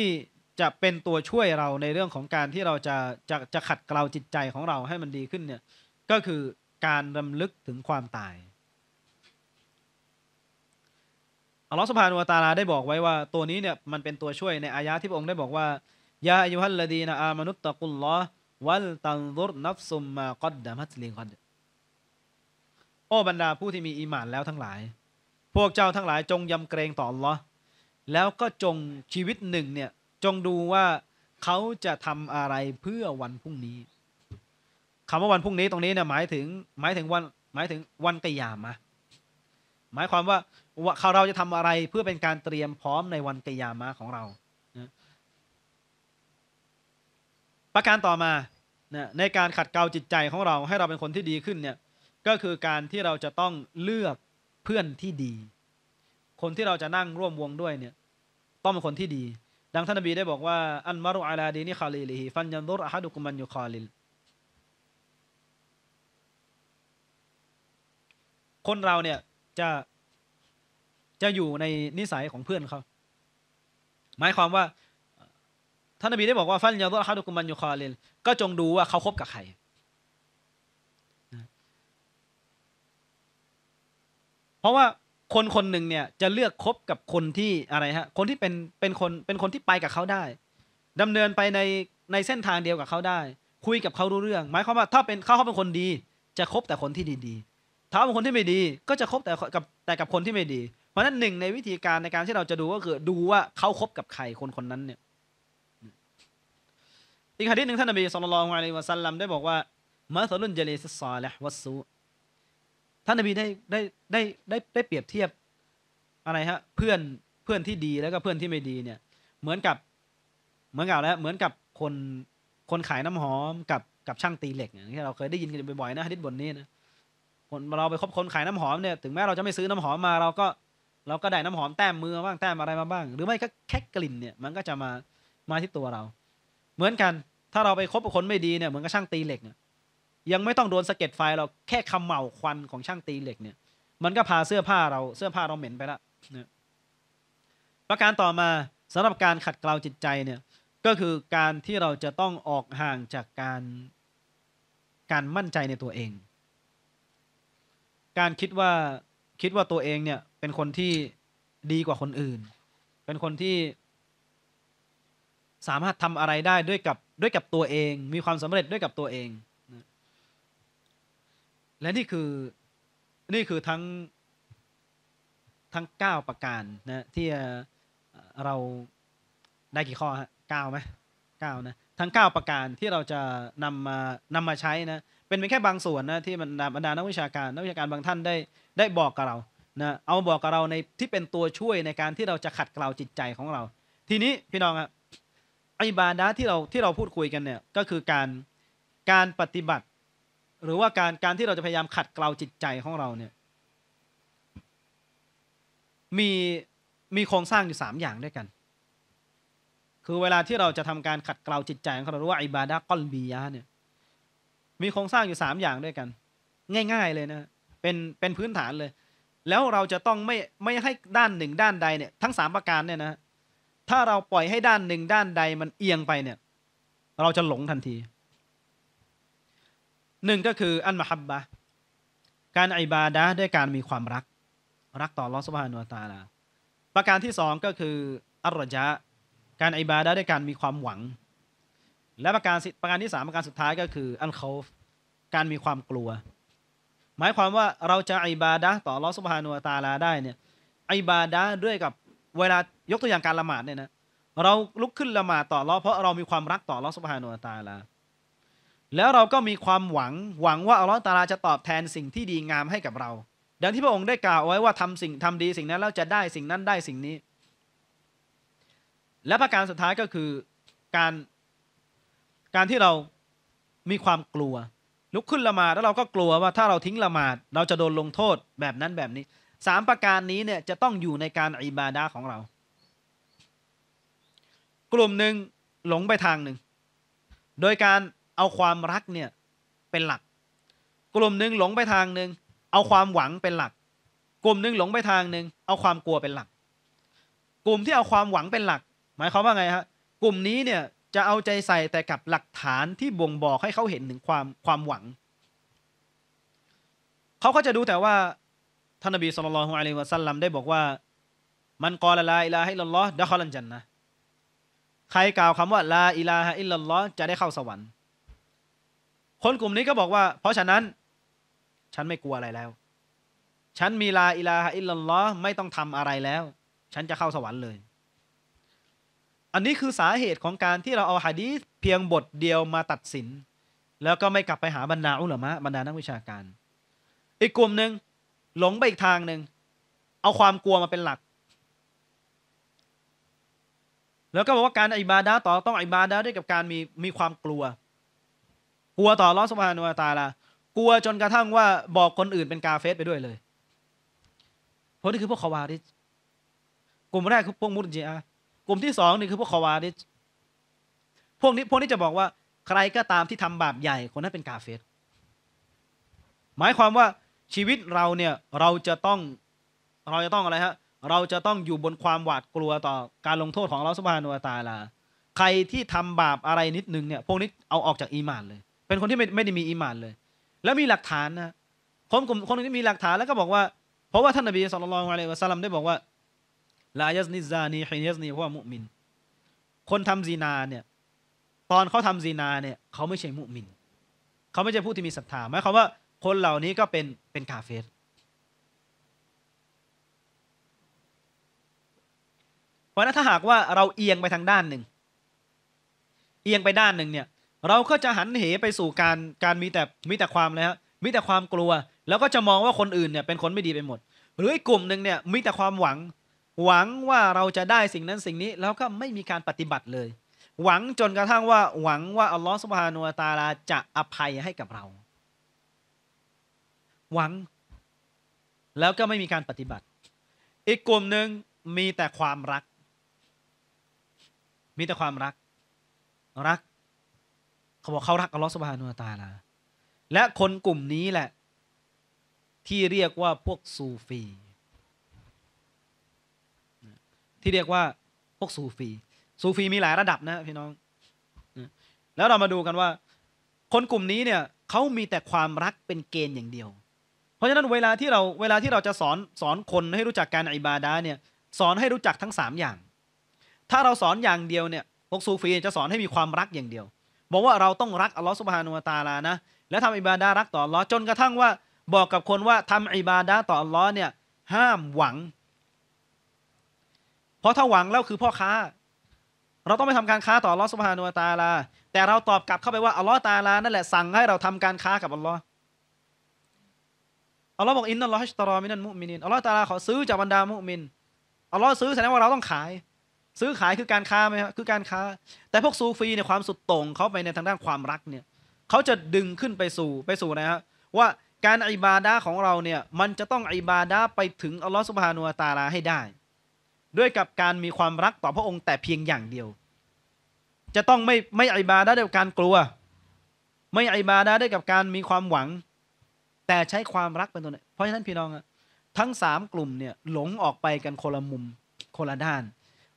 จะเป็นตัวช่วยเราในเรื่องของการที่เราจะจะจะขัดเกลาจิตใจของเราให้มันดีขึ้นเนี่ย ก็คือการรำลึกถึงความตายอัลลอฮฺสุภานุวตาลาได้บอกไว้ว่าตัวนี้เนี่ยมันเป็นตัวช่วยในอายะที่พระองค์ได้บอกว่า ยาอายุฮัลลดีนะอามนุตตะกุลลอวัลตันรุนับซุมมากัดดามัตลิงกัดโอ้บรรดาผู้ที่มีอีหมานแล้วทั้งหลาย พวกเจ้าทั้งหลายจงยำเกรงต่อลอแล้วก็จงชีวิตหนึ่งเนี่ยจงดูว่าเขาจะทำอะไรเพื่อวันพรุ่งนี้คำว่าวันพรุ่งนี้ตรงนี้เนี่ยหมายถึงหมายถึงวันหมายถึงวันกิยามะหมายความว่าเขาเราจะทำอะไรเพื่อเป็นการเตรียมพร้อมในวันกิยามะของเรา ประการต่อมาในการขัดเกลาจิตใจของเรา ให้เราเป็นคนที่ดีขึ้นเนี่ย ก็คือการที่เราจะต้องเลือกเพื่อนที่ดี คนที่เราจะนั่งร่วมวงด้วย เนี่ย ต้องเป็นคนที่ดี ดังท่านนบีได้บอกว่าอันมารุอัลาดีนี่คาลีลีฟันยันรุอะฮัดุกุมันยูคาลิลคนเราเนี่ยจะจะอยู่ในนิสัยของเพื่อนเขาหมายความว่าท่านนบีได้บอกว่าฟันยาตฮาดุกุมันยูคอเลนก็จงดูว่าเขาคบกับใคร เพราะว่าคนคนหนึ่งเนี่ยจะเลือกคบกับคนที่อะไรฮะ คนที่เป็นเป็นคนเป็นคนที่ไปกับเขาได้ ดำเนินไปในในเส้นทางเดียวกับเขาได้ คุยกับเขารู้เรื่องหมายความว่าถ้าเป็นเขาเขาเป็นคนดี จะคบแต่คนที่ดีๆ้าเป็นคนที่ไม่ดีก็จะคบแต่กับแต่กับคนที่ไม่ดี เพราะนั้นหนึ่งในวิธีการในการที่เราจะดูก็คือ ดูว่าเขาคบกับใครคนคนนั้นเนี่ย อีก้อดี่หนึ่งท่านนบีสุลต่านอะลัยวะสัลลัมได้บอกว่ามัสลุนเจลีสซาและวัสซูท่านนบีได้ได้ได้ได้ได้เปรียบเทียบอะไรฮะ เพื่อนเพื่อนที่ดีแล้วก็เพื่อนที่ไม่ดีเนี่ย เหมือนกับ เหมือนกับแล้ว เหมือนกับคนคนขายน้ำหอม กับกับช่างตีเหล็กอย่างที่เราเคยได้ยินกันบ่อยๆนะฮะดิษบนนี้นะคนเราไปคบคนขายน้ำหอมเนี่ยถึงแม้เราจะไม่ซื้อน้ำหอมมา เราก็เราก็ได้น้ำหอมแต้มมือบ้างแต้มอะไรมาบ้าง หรือไม่ก็แค่กลิ่นเนี่ยมันก็จะมามาที่ตัวเรา เหมือนกันถ้าเราไปคบกับคนไม่ดีเนี่ยเหมือนกับช่างตีเหล็กเนี่ยยังไม่ต้องโดนสะเก็ดไฟเราแค่คำเหมาควันของช่างตีเหล็กเนี่ย มันก็พาเสื้อผ้าเราเสื้อผ้าเราเหม็นไปละนะประการต่อมาสำหรับการขัดเกลาจิตใจเนี่ยก็คือการที่เราจะต้องออกห่างจากการการมั่นใจในตัวเองการคิดว่าคิดว่าตัวเองเนี่ยเป็นคนที่ดีกว่าคนอื่น เป็นคนที่สามารถทำอะไรได้ด้วยกับด้วยกับตัวเอง มีความสำเร็จด้วยกับตัวเอง และนี่คือนี่คือทั้งทั้งเก้าประการนะที่เราได้กี่ข้อฮะเก้าไหมเก้านะทั้งเก้าประการที่เราจะนำมานำมาใช้นะเป็นเป็นแค่บางส่วนนะที่มันบรรดานักวิชาการนักวิชาการบางท่านได้ได้บอกกับเรานะเอาบอกกับเราในที่เป็นตัวช่วยในการที่เราจะขัดเกลาจิตใจของเรา ทีนี้พี่น้องอะอิบาดะที่เราที่เราพูดคุยกันเนี่ย ก็คือการการปฏิบัติ หรือว่าการการที่เราจะพยายามขัดเกลาจิตใจของเราเนี่ย มีมีโครงสร้างอยู่3อย่างด้วยกัน คือเวลาที่เราจะทำการขัดเกลาจิตใจของเราหรือว่าอิบาดะก้อนบียะเนี่ยมีโครงสร้างอยู่3 อย่างด้วยกัน ง่ายๆเลยนะ เป็นเป็นพื้นฐานเลย แล้วเราจะต้องไม่ไม่ให้ด้านหนึ่ง ด้านใดเนี่ยทั้ง 3 ประการเนี่ยนะถ้าเราปล่อยให้ด้านหนึ่ง ด้านใดมันเอียงไปเนี่ย เราจะหลงทันทีหนึ่งก็คืออันมหับบะการ อิบาดะด้วยการมีความรัก รักต่อลอสบานุตาลาประการที่สองก็คืออัลรจาการ อิบาดะด้วยการมีความหวังและประการประการที่สามประการสุดท้ายก็คืออันเขาการมีความกลัว หมายความว่าเราจะอิบาดะต่อลอสุภานุตาลาได้เนี่ยอิบาดะด้วยกับเวลายกตัวอย่างการละหมาดเนี่ยนะเราลุกขึ้นละหมาดต่อลอเพราะเรามีความรักต่อลอสุภานุตาลา แล้วเราก็มีความหวังหวังว่าอัลลอฮฺตาลาจะตอบแทนสิ่งที่ดีงามให้กับเรา ดังที่พระองค์ได้กล่าวไว้ว่าทำสิ่งทำดีสิ่งนั้นแล้วจะได้สิ่งนั้นได้สิ่งนี้และประการสุดท้ายก็คือการการที่เรา มีความกลัว ลุกขึ้นละหมาดแล้วเราก็กลัวว่า ถ้าเราทิ้งละหมาด เราจะโดนลงโทษ แบบนั้นแบบนี้สามประการนี้เนี่ย จะต้องอยู่ในการอิบาดาของเรา กลุ่มหนึ่งหลงไปทางหนึ่ง โดยการเอาความรักเนี่ย เป็นหลัก กลุ่มหนึ่งหลงไปทางหนึ่ง เอาความหวังเป็นหลัก กลุ่มหนึ่งหลงไปทางหนึ่ง เอาความกลัวเป็นหลัก กลุ่มที่เอาความหวังเป็นหลัก หมายความว่าไงฮะ กลุ่มนี้เนี่ยจะเอาใจใส่แต่กับหลักฐานที่บ่งบอกให้เขาเห็นถึงความความหวัง เขาก็จะดูแต่ว่าท่านนบีสุลต่านของอะลัยวะซัลลัมได้บอกว่า มันกอละลาอิลาฮิลลอฮ์ดะคอลันจันนะใครกล่าวคำว่าลาอิลาฮอิลลอฮ์จะได้เข้าสวรรค์ คนกลุ่มนี้ก็บอกว่า เพราะฉะนั้น ฉันไม่กลัวอะไรแล้ว ฉันมีลาอิลาฮอิลลอฮ์ไม่ต้องทำอะไรแล้ว ฉันจะเข้าสวรรค์เลยอันนี้คือสาเหตุของการที่เราเอาหะดีษเพียงบทเดียวมาตัดสิน แล้วก็ไม่กลับไปหาบรรดาอุลามะบรรดานักวิชาการอีกกลุ่มหนึ่งหลงไปอีกทางหนึ่งเอาความกลัวมาเป็นหลัก แล้วก็บอกว่าการอิบาดาต่อต้องอิบาดาด้วยกับการมีมีความกลัว กลัวต่อลอสภานุตาลากลัวจนกระทั่งว่าบอกคนอื่นเป็นกาเฟสไปด้วยเลย เพราะนี่คือพวกขวาริกลุ่มแรกคือพวกมุสลิมอะกลุ่มที่สองนี่คือพวกคอวาริชพวกนี้พวกนี้จะบอกว่า ใครก็ตามที่ทำบาปใหญ่คนนั้นเป็นกาเฟสหมายความว่าชีวิตเราเนี่ยเราจะต้องเราจะต้องอะไรฮะ เราจะต้องอยู่บนความหวาดกลัวต่อการลงโทษของเราสุภาโนตาลา ใครที่ทำบาปอะไรนิดนึงเนี่ยพวกนี้เอาออกจากอีมานเลย เป็นคนที่ไม่ไม่ได้มีอีมานเลย แล้วมีหลักฐานนะคนกลุ่มคนนี้มีหลักฐานแล้วก็บอกว่าเพราะว่าท่านนบีสุลต่านอะลัยวะสัลลัมได้บอกว่าลายัสนิซานีฮินยสนีเพราะว่ามุมินคนทำซีนาเนี่ย ตอนเขาทำซีนาเนี่ยเขาไม่ใช่มุมินเขาไม่ใช่ผู้ที่มีศรัทธาหมายความว่าคนเหล่านี้ก็เป็นเป็นกาเฟสเพราะนั้นถ้าหากว่าเราเอียงไปทางด้านหนึ่ง เอียงไปด้านหนึ่งเนี่ย เราก็จะหันเหไปสู่การการมีแต่มีแต่ความเลฮะมีแต่ความกลัว แล้วก็จะมองว่าคนอื่นเนี่ยเป็นคนไม่ดีไปหมด หรืออีกกลุ่มหนึ่งเนี่ย มีแต่ความหวังหวังว่าเราจะได้สิ่งนั้นสิ่งนี้ แล้วก็ไม่มีการปฏิบัติเลย หวังจนกระทั่งว่าหวังว่าอัลลอฮฺสุบฮานุตาลาจะอภัยให้กับเรา หวังแล้วก็ไม่มีการปฏิบัติ อีกกลุ่มหนึ่งมีแต่ความรัก มีแต่ความรักรัก เขาบอกเขารักอัลลอฮฺสุบฮานุตาลาและคนกลุ่มนี้แหละ ที่เรียกว่าพวกซูฟีที่เรียกว่าพวกซูฟี ซูฟีมีหลายระดับนะพี่น้อง แล้วเรามาดูกันว่า คนกลุ่มนี้เนี่ยเขามีแต่ความรักเป็นเกณฑ์อย่างเดียว เพราะฉะนั้นเวลาที่เราเวลาที่เราจะสอนสอนคนให้รู้จักการอิบาดาเนี่ย สอนให้รู้จักทั้ง3อย่าง ถ้าเราสอนอย่างเดียวเนี่ยพวกซูฟีจะสอนให้มีความรักอย่างเดียว บอกว่าเราต้องรักอัลลอฮฺสุบฮานุ์ตาลานะ และทำอิบาดารักต่ออัลลอฮ์จนกระทั่งว่าบอกกับคนว่าทำอิบาดาต่ออัลลอฮ์เนี่ย ห้ามหวังราะถ้าหวังแล้วคือพ่อค้า เราต้องไปทำการค้าต่ออัลลอฮ์สุบฮานุตาลาแต่เราตอบกลับเข้าไปว่าอัลลอฮ์ตาลานั่นแหละสั่งให้เราทำการค้ากับอัลลอฮ์อัลลอฮ์บอกอินนัลลอฮสตารอมินันมุมินินอัลลอฮ์ตาลาขอซื้อจากบรรดามุมินอัลลอฮ์ซื้อแสดงว่าเราต้องขาย ซื้อขายคือการค้าไหมครับคือการค้า แต่พวกซูฟีในความสุดโต่งเขาไปในทางด้านความรักเนี่ยเขาจะดึงขึ้นไปสู่ไปสู่นะฮะว่าการอิบาดาของเราเนี่ยมันจะต้องอิบาดาไปถึงอัลลอฮ์สุบฮานุตาลาให้ได้ด้วยกับการมีความรักต่อพระองค์ แต่เพียงอย่างเดียว จะต้องไม่ไม่อิบาดะด้วยการกลัว ไม่อิบาดะด้วยกับการมีความหวังแต่ใช้ความรักเป็นตัวเนี่ยเพราะฉะนั้นพี่น้องอะทั้งสามกลุ่มเนี่ยหลงออกไปกันคนละมุมคนละด้าน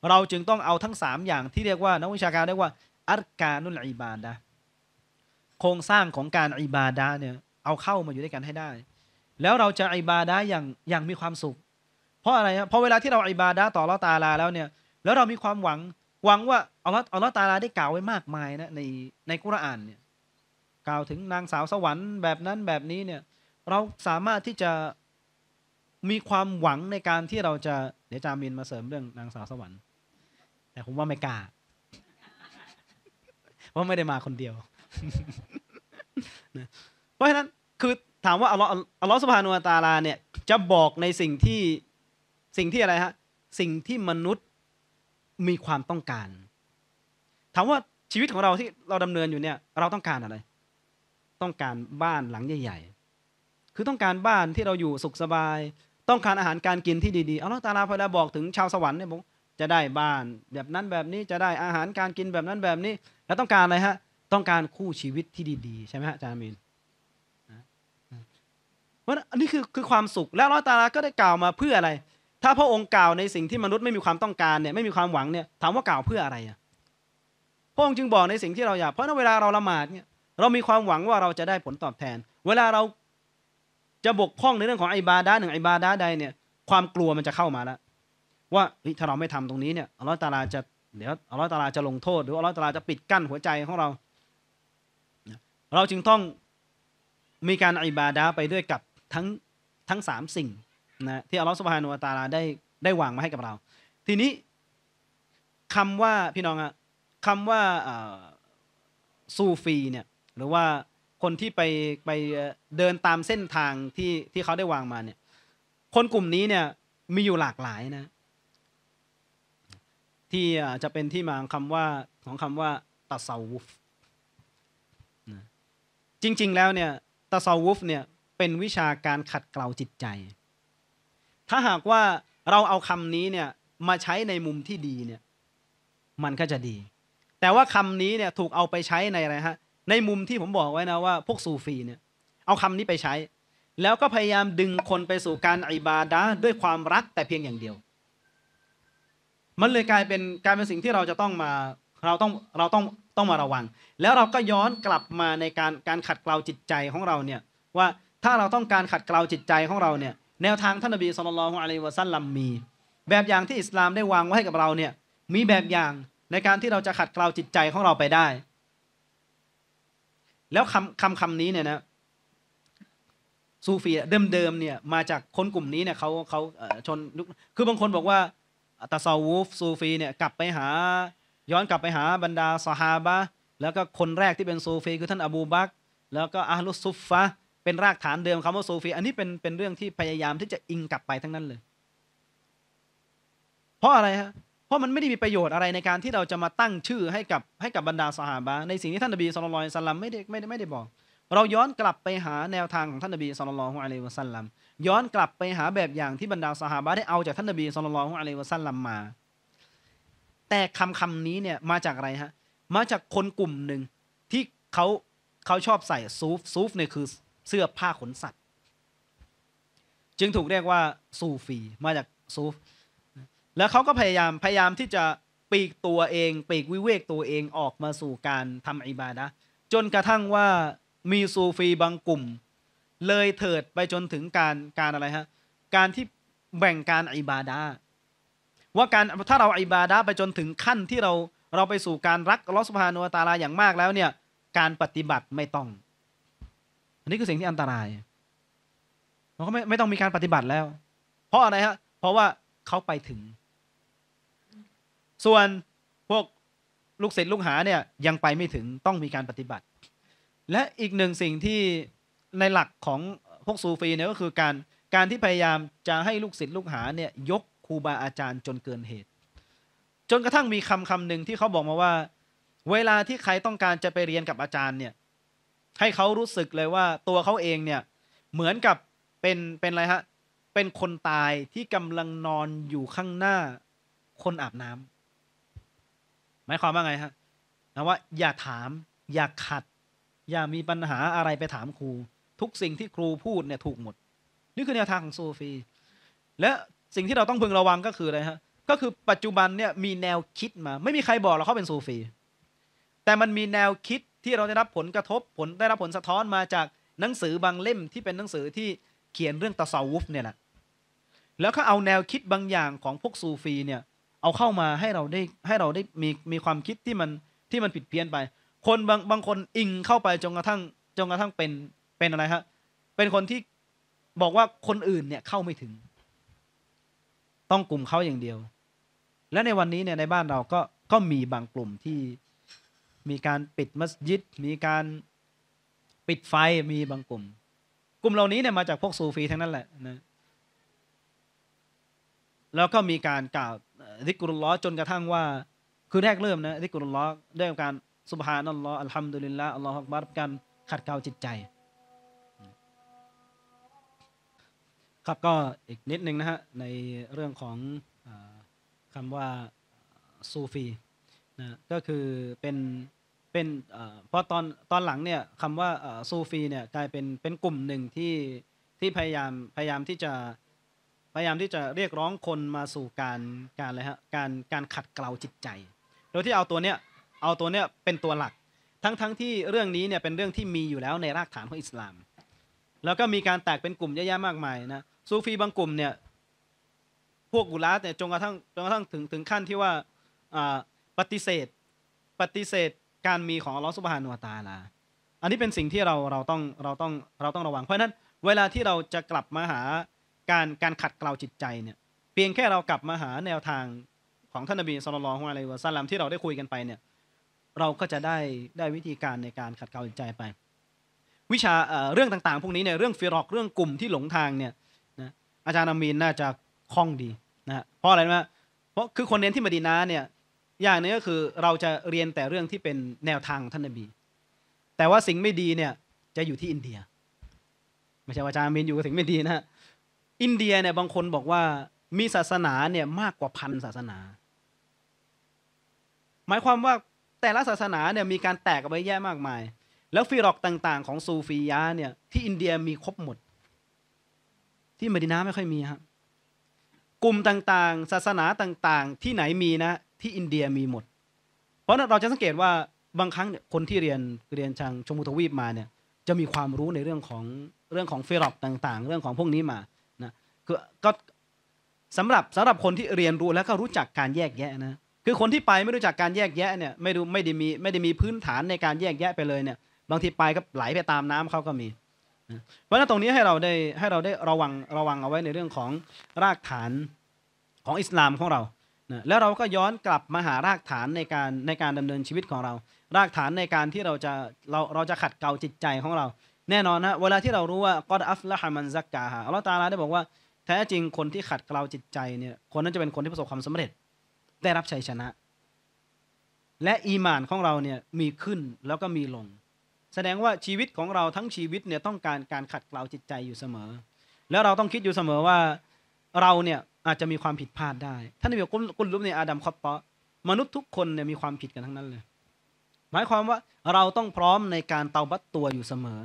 เราจึงต้องเอาทั้งสามอย่างที่เรียกว่านักวิชาการเรียกว่าอัลกานุลอิบาดะโครงสร้างของการอิบาดะเนี่ย เอาเข้ามาอยู่ด้วยกันให้ได้ แล้วเราจะอิบาดะอย่างอย่างมีความสุขเพราะอะไรฮะเพราะเวลาที่เราอิบาดะต่อละตาลาแล้วเนี่ย แล้วเรามีความหวังหวังว่าอัลลอฮ์อัลลอฮ์ตาลาได้กล่าวไว้มากมายนะในในกุรอานเนี่ยกล่าวถึงนางสาวสวรรค์ แบบนั้นแบบนี้เนี่ย เราสามารถที่จะมีความหวังในการที่เราจะเดี๋ยวจามินมาเสริมเรื่องนางสาวสวรรค์ แต่ผมว่าไม่กล้าเพราะไม่ได้มาคนเดียวเพราะฉะนั้นคือถามว่าอัลลอฮ์อัลลอฮ์สุภาานอตาลาเนี่ยจะบอกในสิ่งที่สิ่งที่อะไรฮะสิ่งที่มนุษย์มีความต้องการถามว่าชีวิตของเราที่เราดำเนินอยู่เนี่ย เราต้องการอะไร ต้องการบ้านหลังใหญ่ๆ คือต้องการบ้านที่เราอยู่สุขสบาย ต้องการอาหารการกินที่ดีๆเอาล่ะตาลาพลดาบอกถึงชาวสวรรค์เนี่ยผมจะได้บ้านแบบนั้นแบบนี้ จะได้อาหารการกินแบบนั้นแบบนี้ แล้วต้องการอะไรฮะ ต้องการคู่ชีวิตที่ดี ๆใช่ไหมฮะอาจารย์มินว่าอันนี้คือคือความสุข แล้วล้อตาลาก็ได้กล่าวมาเพื่ออะไรถ้าพระองค์กล่าวในสิ่งที่มนุษย์ไม่มีความต้องการเนี่ยไม่มีความหวังเนี่ย ถามว่ากล่าวเพื่ออะไรอ่ะพระองค์จึงบอกในสิ่งที่เราอยากเพราะในเวลาเราละหมาดเนี่ย เรามีความหวังว่าเราจะได้ผลตอบแทน เวลาเราจะบกพร่องในเรื่องของไอบาดาหนึ่งไอบาดาใดเนี่ยความกลัวมันจะเข้ามาแล้วว่าถ้าเราไม่ทำตรงนี้เนี่ยอัลลอฮฺตาลาจะเดี๋ยวอัลลอฮฺตาลาจะลงโทษ หรืออัลลอฮฺตาลาจะปิดกั้นหัวใจของเราเราจึงต้องมีการอิบาดาไปด้วยกับทั้งทั้งสามสิ่งนะที่อัลลอฮฺสุบฮานุอัตาลาได้ได้วางมาให้กับเรา ทีนี้คำว่าพี่น้องอะคำว่าซูฟีเนี่ยหรือว่าคนที่ไปไปเดินตามเส้นทางที่ที่เขาได้วางมาเนี่ยคนกลุ่มนี้เนี่ยมีอยู่หลากหลายนะ ที่จะเป็นที่มาของคำว่าของคำว่าตัสาวฟจริง ๆ แล้วเนี่ยตัสาวฟเนี่ยเป็นวิชาการขัดเกลาจิตใจถ้าหากว่าเราเอาคำนี้เนี่ยมาใช้ในมุมที่ดีเนี่ยมันก็จะดี แต่ว่าคำนี้เนี่ยถูกเอาไปใช้ในอะไรฮะในมุมที่ผมบอกไว้นะว่า พวกซูฟีเนี่ยเอาคำนี้ไปใช้ แล้วก็พยายามดึงคนไปสู่การอิบาดะด้วยความรักแต่เพียงอย่างเดียว มันเลยกลายเป็นกลายเป็นสิ่งที่เราจะต้องมาเราต้องเราต้องต้องมาระวัง แล้วเราก็ย้อนกลับมาในการการขัดเกลาจิตใจของเราเนี่ยว่าถ้าเราต้องการขัดเกลาจิตใจของเราเนี่ยแนวทางท่านนบีสุลต่านละฮ์อะลัยวะซัลลัมมี แบบอย่างที่อิสลามได้วางไว้ให้กับเราเนี่ย มีแบบอย่างในการที่เราจะขัดเกลาจิตใจของเราไปได้ แล้วคำคำคำนี้เนี่ยนะซูฟีเดิมๆเนี่ยมาจากคนกลุ่มนี้เนี่ยเขาเขาชนคือบางคนบอกว่าตาซาวูฟซูฟีเนี่ยกลับไปหา ย้อนกลับไปหาบรรดาสฮาบะแล้วก็คนแรกที่เป็นซูฟีคือท่านอบูบักแล้วก็อาลุซุฟฟะเป็นรากฐานเดิมคำว่าซูฟี อันนี้เป็นเป็นเรื่องที่พยายามที่จะอิงกลับไปทั้งนั้นเลย เพราะอะไรฮะเพราะมันไม่ได้มีประโยชน์อะไรในการที่เราจะมาตั้งชื่อให้กับให้กับบรรดาสหาบาในสิ่งที่ท่านนบีสุลต่านัลลัมไม่ได้ไม่ได้ไม่ได้บอก เราย้อนกลับไปหาแนวทางของท่านนบีสุลต่านอะลัยวะสัลลัมย้อนกลับไปหาแบบอย่างที่บรรดาสหาบาได้เอาจากท่านนบีสุลต่านอะลัยวะสัลลัมมา แต่คำคำนี้เนี่ยมาจากอะไรฮะมาจากคนกลุ่มหนึ่งที่เขาเขาชอบใส่ซูฟซูฟเนี่ยคือเสื้อผ้าขนสัตว์ จึงถูกเรียกว่าซูฟีมาจากซูฟแล้วเขาก็พยายามพยายามที่จะปีกตัวเองปีกวิเวกตัวเองออกมาสู่การทำอิบาดะจนกระทั่งว่ามีซูฟีบางกลุ่ม เลยเถิดไปจนถึงการการอะไรฮะการที่แบ่งการอิบาดะว่าการถ้าเราอิบาดะไปจนถึงขั้นที่เราเราไปสู่การรักลอสพานัวตาลาอย่างมากแล้วเนี่ยการปฏิบัติไม่ต้องอันนี้คือสิ่งที่อันตรายเราก็ไม่ไม่ต้องมีการปฏิบัติแล้ว เพราะอะไรฮะ เพราะว่าเขาไปถึง ส่วนพวกลูกศิษย์ลูกหาเนี่ยยังไปไม่ถึงต้องมีการปฏิบัติ และอีกหนึ่งสิ่งที่ในหลักของพวกซูฟีเนี่ยก็คือการการที่พยายามจะให้ลูกศิษย์ลูกหาเนี่ย ยกครูบาอาจารย์จนเกินเหตุ จนกระทั่งมีคำคำหนึ่งที่เขาบอกมาว่า เวลาที่ใครต้องการจะไปเรียนกับอาจารย์เนี่ยให้เขารู้สึกเลยว่า ตัวเขาเองเนี่ย เหมือนกับเป็นเป็นอะไรฮะ เป็นคนตายที่กำลังนอนอยู่ข้างหน้าคนอาบน้ำหมายความว่าไงฮะนะว่าอย่าถามอย่าขัด อย่ามีปัญหาอะไรไปถามครู ทุกสิ่งที่ครูพูดเนี่ยถูกหมด นี่คือแนวทางของโซฟีและสิ่งที่เราต้องพึงระวังก็คืออะไรฮะก็คือปัจจุบันเนี่ย มีแนวคิดมา ไม่มีใครบอกเราเขาเป็นโซฟีแต่มันมีแนวคิดที่เราได้รับผลกระทบ ผลได้รับผลสะท้อนมาจากหนังสือบางเล่มที่เป็นหนังสือที่เขียนเรื่องตะซาวุฟเนี่ยแหละ แล้วก็เอาแนวคิดบางอย่างของพวกซูฟีเนี่ย เอาเข้ามาให้เราได้ให้เราได้มีมีความคิดที่มันที่มันผิดเพี้ยนไป คนบางบางคนอิงเข้าไปจนกระทั่งจนกระทั่งเป็นเป็นอะไรฮะ เป็นคนที่บอกว่าคนอื่นเนี่ยเข้าไม่ถึง ต้องกลุ่มเขาอย่างเดียว และในวันนี้เนี่ยในบ้านเราก็ก็มีบางกลุ่มที่มีการปิดมัสยิด มีการปิดไฟ มีบางกลุ่ม กลุ่มเหล่านี้เนี่ยมาจากพวกซูฟีทั้งนั้นแหละนะแล้วก็มีการกล่าวดิกุลล้อจนกระทั่งว่า คือแรกเริ่มนะดิกุลล้อด้วยการสุบฮานัลลอฮ์อัลฮัมดุลิลละอัลลอฮฺักบารการขัดเกลาจิตใจ ครับก็อีกนิดนึงนะฮะในเรื่องของคำว่าซูฟีะก็คือเป็นเป็นเพราะตอนตอนหลังเนี่ยคำว่าซูฟีเนี่ยกลายเป็นเป็นกลุ่มหนึ่งที่ที่พยายามพยายามที่จะพยายามที่จะเรียกร้องคนมาสู่การการอะไรฮะการการขัดเกลาจิตใจโดยที่เอาตัวเนี้ยเอาตัวเนี้ยเป็นตัวหลักทั้งทั้งที่เรื่องนี้เนี่ยเป็นเรื่องที่มีอยู่แล้วในรากฐานของอิสลามแล้วก็มีการแตกเป็นกลุ่มเยอะแยะมากมายนะซูฟีบางกลุ่มเนี่ยพวกกุลาสเนี่ยจนกระทั่งจนกระทั่งถึงถึงขั้นที่ว่าปฏิเสธปฏิเสธการมีของอัลลอฮฺสุบฮานุตาลาอันนี้เป็นสิ่งที่เราเราต้องเราต้องเราต้องระวัง เพราะนั้นเวลาที่เราจะกลับมาหาการการขัดเกลาจิตใจเนี่ย เพียงแค่เรากลับมาหาแนวทางของท่านนบีสุลต่านขออะไรวะซาลัมที่เราได้คุยกันไปเนี่ย เราก็จะได้ได้วิธีการในการขัดเกลาจิตใจไป วิชาเรื่องต่างๆ พวกนี้เนี่ยเรื่องฟิรอกเรื่องกลุ่มที่หลงทางเนี่ยนะอาจารย์อามีนน่าจะคล่องดีนะเพราะอะไรนะเพราะคือคนเน้นที่มดีนาเนี่ยอย่างนี้ก็คือเราจะเรียนแต่เรื่องที่เป็นแนวทางท่านนบี แต่ว่าสิ่งไม่ดีเนี่ยจะอยู่ที่อินเดีย ไม่ใช่ว่าจามีนอยู่กับสิ่งไม่ดีนะฮะ อินเดียเนี่ยบางคนบอกว่ามีศาสนาเนี่ยมากกว่าพันศาสนา หมายความว่าแต่ละศาสนาเนี่ยมีการแตกกันไปแย่มากมาย แล้วฟิรอกต่างๆ ของซูฟียาเนี่ย ที่อินเดียมีครบหมด ที่มดินาไม่ค่อยมีครับ กลุ่มต่างๆ ศาสนาต่างๆที่ไหนมีนะที่อินเดียมีหมด เพราะเราจะสังเกตว่าบางครั้งเนี่ยคนที่เรียนเรียนทางชมพูทวีปมาเนี่ยจะมีความรู้ในเรื่องของเรื่องของเฟรอกต่างๆ เรื่องของพวกนี้มานะคือก็สำหรับสำหรับคนที่เรียนรู้แล้วก็รู้จักการแยกแยะนะคือคนที่ไปไม่รู้จักการแยกแยะเนี่ยไม่รู้ไม่ได้มีไม่ได้มีพื้นฐานในการแยกแยะไปเลยเนี่ยบางทีไปก็ไหลไปตามน้ำเขาก็มีเพราะฉะนั้นตรงนี้ให้เราได้ให้เราได้ระวังระวังเอาไว้ ในเรื่องของรากฐานของอิสลามของเรานะแล้วเราก็ย้อนกลับมาหารากฐานในการในการดำเนินชีวิตของเรา รากฐานในการที่เราจะเราเราจะขัดเกลาจิตใจของเรา แน่นอนนะ เวลาที่เรารู้ว่ากอดอัฟละฮามันซักกาฮะ อัลลอฮฺตาลาได้บอกว่าแท้จริงคนที่ขัดเกลาจิตใจเนี่ย คนนั้นจะเป็นคนที่ประสบความสำเร็จ ได้รับชัยชนะ และอีมานของเราเนี่ยมีขึ้นแล้วก็มีลง แสดงว่าชีวิตของเราทั้งชีวิตเนี่ยต้องการการขัดเกลาจิตใจอยู่เสมอ แล้วเราต้องคิดอยู่เสมอว่าเราเนี่ยอาจจะมีความผิดพลาดได้ท่านนบีกุลกุลลุบในอาดัมคอปเปาะมนุษย์ทุกคนเนี่ยมีความผิดกันทั้งนั้นเลย หมายความว่าเราต้องพร้อมในการเตาบัตตัวอยู่เสมอ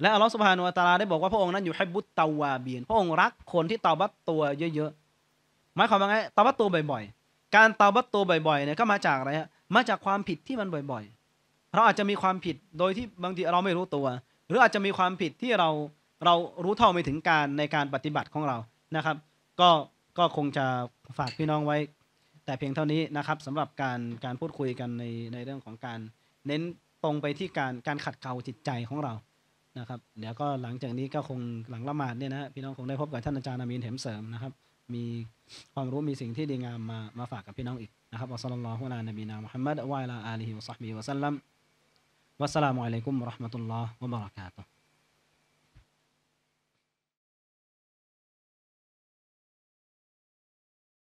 และอัลลอฮฺสุบฮานุอัตาลาได้บอกว่าพระองค์นั้นอยู่ให้บุตเตาวาเบียนพระองค์รักคนที่เตาบัตตัวเยอะๆหมายความว่าไงเตาบัตตัวบ่อย ๆ การเตาบัตตัวบ่อยๆเนี่ยก็มาจากอะไรฮะมาจากความผิดที่มันบ่อยๆเราอาจจะมีความผิดโดยที่บางทีเราไม่รู้ตัว หรืออาจจะมีความผิดที่เราเรารู้เท่าไม่ถึงการในการปฏิบัติของเรานะครับก็ก็คงจะฝากพี่น้องไว้ แต่เพียงเท่านี้นะครับสำหรับการการพูดคุยกันในในเรื่องของการเน้นตรงไปที่การการขัดเกลาจิตใจของเรานะครับ เดี๋ยวก็หลังจากนี้ก็คงหลังละหมาดเนี่ยนะพี่น้องคงได้พบกับท่านอาจารย์นามีนเถมเสริมนะครับ มีความรู้มีสิ่งที่ดีงามมามาฝากกับพี่น้องอีกนะครับอัสลลอฮุอะลัานบีนามุฮัมมัดวะลาอาลีฮิวะซัฮบีวะสัลลัมวัสสลามุอะลัยกุมราะห์มะตุลลอฮ์วะบะเราะกาตุฮ์